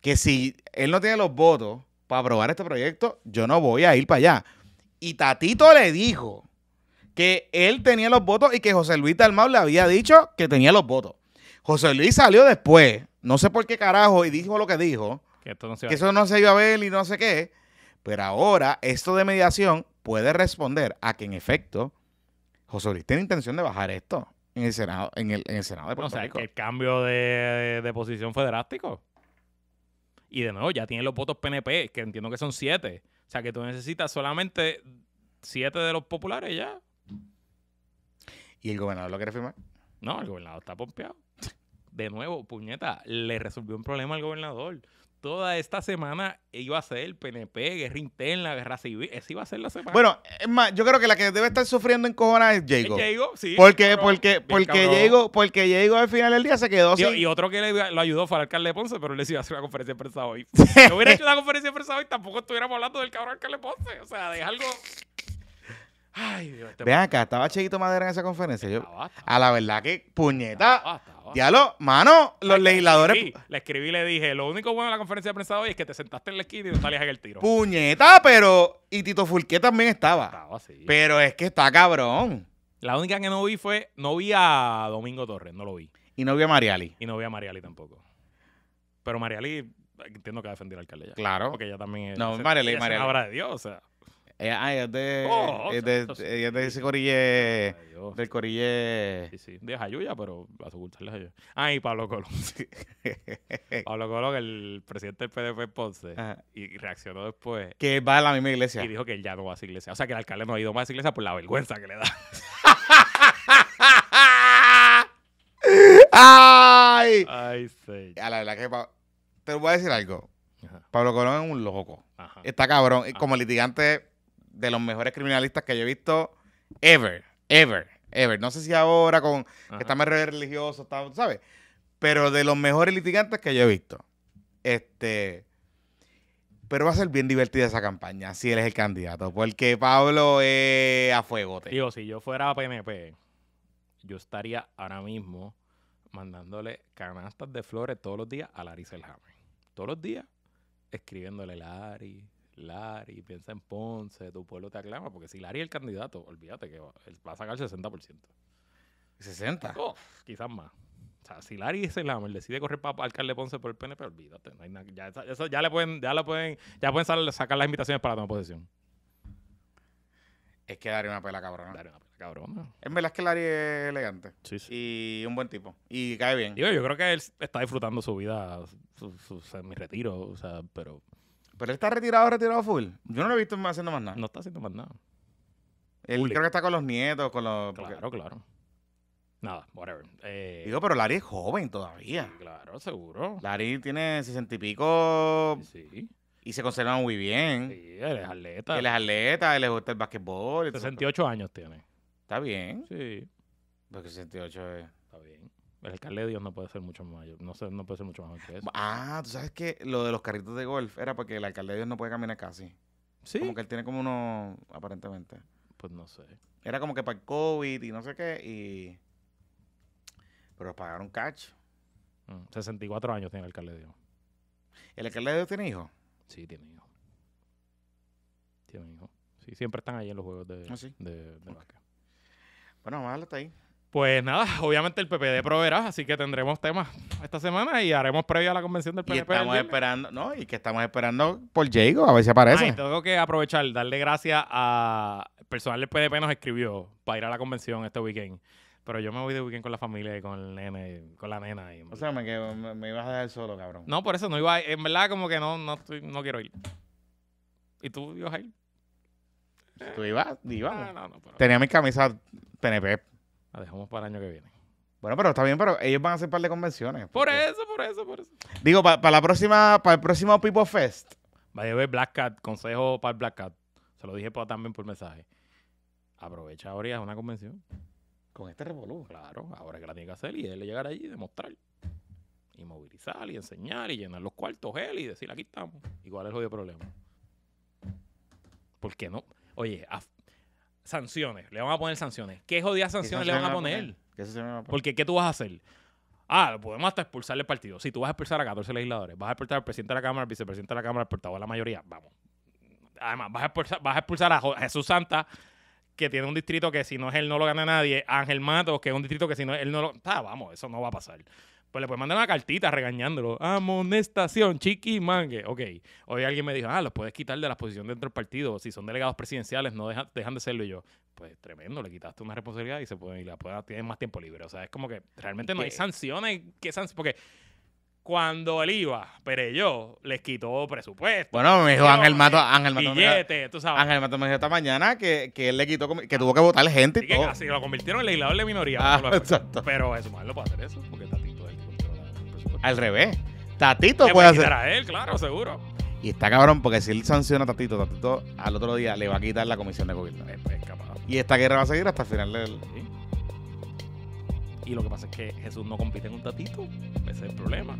que si él no tiene los votos para aprobar este proyecto, yo no voy a ir para allá. Y Tatito le dijo que él tenía los votos y que José Luis Dalmau le había dicho que tenía los votos. José Luis salió después, no sé por qué carajo, y dijo lo que dijo, que, que eso no se iba a ver y no sé qué. Pero ahora esto de mediación puede responder a que en efecto José Luis tiene intención de bajar esto en el Senado, en el, Senado de Puerto o sea, el cambio de, posición fue drástico. Y de nuevo, ya tiene los votos PNP, que entiendo que son siete. O sea, que tú necesitas solamente siete de los populares ya. ¿Y el gobernador lo quiere firmar? No, el gobernador está pompeado. De nuevo, puñeta, le resolvió un problema al gobernador toda esta semana iba a ser PNP, guerra interna, guerra civil. Esa iba a ser la semana. Bueno, es más, yo creo que la que debe estar sufriendo en cojones es Diego, Diego, sí. Porque, qué? porque, porque Diego porque Diego al final del día se quedó así. sin. Y otro que lo ayudó fue el alcalde Ponce, pero él le iba a hacer una conferencia de prensa hoy. si hubiera hecho una conferencia de prensa hoy, tampoco estuviéramos hablando del cabrón alcalde Ponce. O sea, de algo. Ay, Dios. Este acá, estaba Chequito Madera en esa conferencia. a la verdad que puñeta lo, mano, los legisladores. le escribí y le dije: Lo único bueno de la conferencia de prensa de hoy es que te sentaste en la esquina y no salías en el tiro. Puñeta, pero. Y Tito Fulqué también estaba. Estaba, Pero es que está cabrón. La única que no vi fue. No vi a Domingo Torres, no lo vi. Y no vi a Mariali. Y no vi a Mariali tampoco. Pero Mariali entiendo que va a defender al alcalde ya. Claro. Porque ella también es. No, Mariali, Mariali. de Dios, o sea. Eh, ah, es de. de, ese corille. del corille. De Jayuya, pero a su Jayuya. Ah, y Pablo Colón. Pablo Colón, el presidente del PDF Ponce. Y reaccionó después. Que va a la misma iglesia. Y dijo que él ya no va a esa iglesia. O sea, que el alcalde no ha ido más a esa iglesia por la vergüenza que le da. ¡Ay! Ay, sí. A la verdad que. Te voy a decir algo. Pablo Colón es un loco. Está cabrón. Como litigante de los mejores criminalistas que yo he visto ever, ever, ever. No sé si ahora con que está más religioso, ¿sabes? Pero de los mejores litigantes que yo he visto. Este pero va a ser bien divertida esa campaña si él es el candidato, porque Pablo es a fuego. Digo, si yo fuera PNP, yo estaría ahora mismo mandándole canastas de flores todos los días a Larissa El Todos los días escribiéndole Larry, Lari, piensa en Ponce, tu pueblo te aclama, porque si Lari es el candidato, olvídate que va, él va a sacar el 60%. ¿60? quizás más. O sea, si Larry el lama, él decide correr para alcalde Ponce por el PNP, olvídate. ya, ya le pueden, ya lo pueden, ya pueden sacar las invitaciones para la posesión. Es que Larry una pela cabrona. Larry una pela cabrona. En verdad es que Larry es elegante. Sí, sí. Y un buen tipo. Y cae bien. yo creo que él está disfrutando su vida, su, mi retiro, o sea, pero pero él está retirado, retirado full. Yo no lo he visto haciendo más nada. No está haciendo más nada. Él creo que está con los nietos, con los. Claro, claro. Nada, whatever. Eh, Digo, pero Larry es joven todavía. claro, seguro. Larry tiene sesenta y pico. Sí. Y se conserva muy bien. Sí, él es atleta. Él es atleta, él le gusta el basquetbol. 68 años tiene. Está bien. Sí. Porque 68 es. Está bien. El alcalde de Dios no puede ser mucho mayor, no, sé, no puede ser mucho mayor que eso. Ah, tú sabes que lo de los carritos de golf era porque el alcalde de Dios no puede caminar casi. Sí. Como que él tiene como uno, aparentemente. Pues no sé. Era como que para el COVID y no sé qué, y... Pero pagaron cacho. 64 mm, años tiene el alcalde de Dios. ¿El alcalde de Dios tiene hijos? Sí, tiene hijos. Tiene hijos. Sí, siempre están ahí en los juegos de, ah, sí? Bueno, vamos a hasta ahí. Pues nada, obviamente el PPD proveerá, así que tendremos temas esta semana y haremos previo a la convención del PNP. Y estamos esperando, ¿no? Y que estamos esperando por Jago, a ver si ah, aparece. tengo que aprovechar, darle gracias a el personal del PDP nos escribió para ir a la convención este weekend. Pero yo me voy de weekend con la familia y con el nene, con la nena. Y... O sea, me, me, ibas a dejar solo, cabrón. No, por eso no iba En verdad, como que no, no, estoy, no quiero ir. ¿Y tú ibas a ir? ¿Tú ibas? Ah, iba. no, no, Tenía mi camisa PNP la dejamos para el año que viene. Bueno, pero está bien, pero ellos van a hacer un par de convenciones. Por eso, por eso, por eso. Digo, para la próxima, para el próximo People Fest. Va a llevar Black Cat, consejo para el Black Cat. Se lo dije también por mensaje. Aprovecha ahora y una convención. Con este revolú. Claro, ahora que la tiene que hacer y él llegar allí y demostrar. Y movilizar y enseñar y llenar los cuartos él y decir aquí estamos. Igual es el de problema. ¿Por qué no? Oye, sanciones. Le van a poner sanciones. ¿Qué jodidas sanciones, le van a poner? Porque ¿qué tú vas a hacer? Ah, podemos hasta expulsarle el partido. Si tú vas a expulsar a 14 legisladores, vas a expulsar al presidente de la Cámara, al vicepresidente de la Cámara, al portavoz de la mayoría, vamos. Además, vas a expulsar, vas a, expulsar a Jesús Santa, que tiene un distrito que si no es él no lo gana nadie, Ángel Matos, que es un distrito que si no es él no lo... Ah, vamos, eso no va a pasar. Pues le puedes mandar una cartita regañándolo. Amonestación, chiqui mangue. Ok. Hoy alguien me dijo, ah, los puedes quitar de la posición dentro del partido. Si son delegados presidenciales, no dejan, de serlo. Y yo, pues tremendo, le quitaste una responsabilidad y se pueden, y la pueden, tienen más tiempo libre. O sea, es como que realmente no hay sanciones. ¿Qué sanciones? Porque cuando él iba, yo les quitó presupuesto. Bueno, me dijo Ángel Mato, eh, Ángel Mato. tú sabes. Ángel Mato me dijo esta mañana que, que él le quitó, que tuvo que votar gente y, todo. Que lo convirtieron en legislador de minoría. Ah, exacto. Pero eso más pues, lo puede hacer eso, porque tal al revés. Tatito puede hacer. A él, claro, seguro. Y está cabrón, porque si él sanciona a Tatito, Tatito al otro día le va a quitar la comisión de gobierno. y esta guerra va a seguir hasta el final del. Y lo que pasa es que Jesús no compite en un Tatito. Ese es el problema.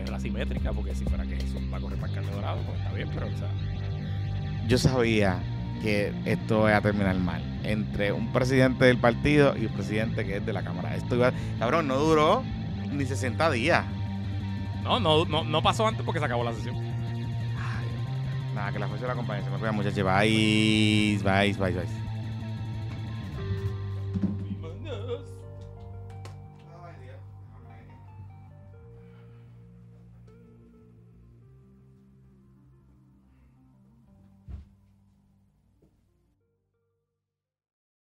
Es una simétrica, porque si fuera que Jesús va a correr para el carne dorado, pues está bien, pero o sea. Yo sabía que esto iba a terminar mal. Entre un presidente del partido y un presidente que es de la Cámara. Esto iba. Cabrón, no duró ni 60 días. No, no, no, no pasó antes porque se acabó la sesión. nada, que la fuerza de la compañía se me cuida, muchachos. Bye, bye, bye, bye.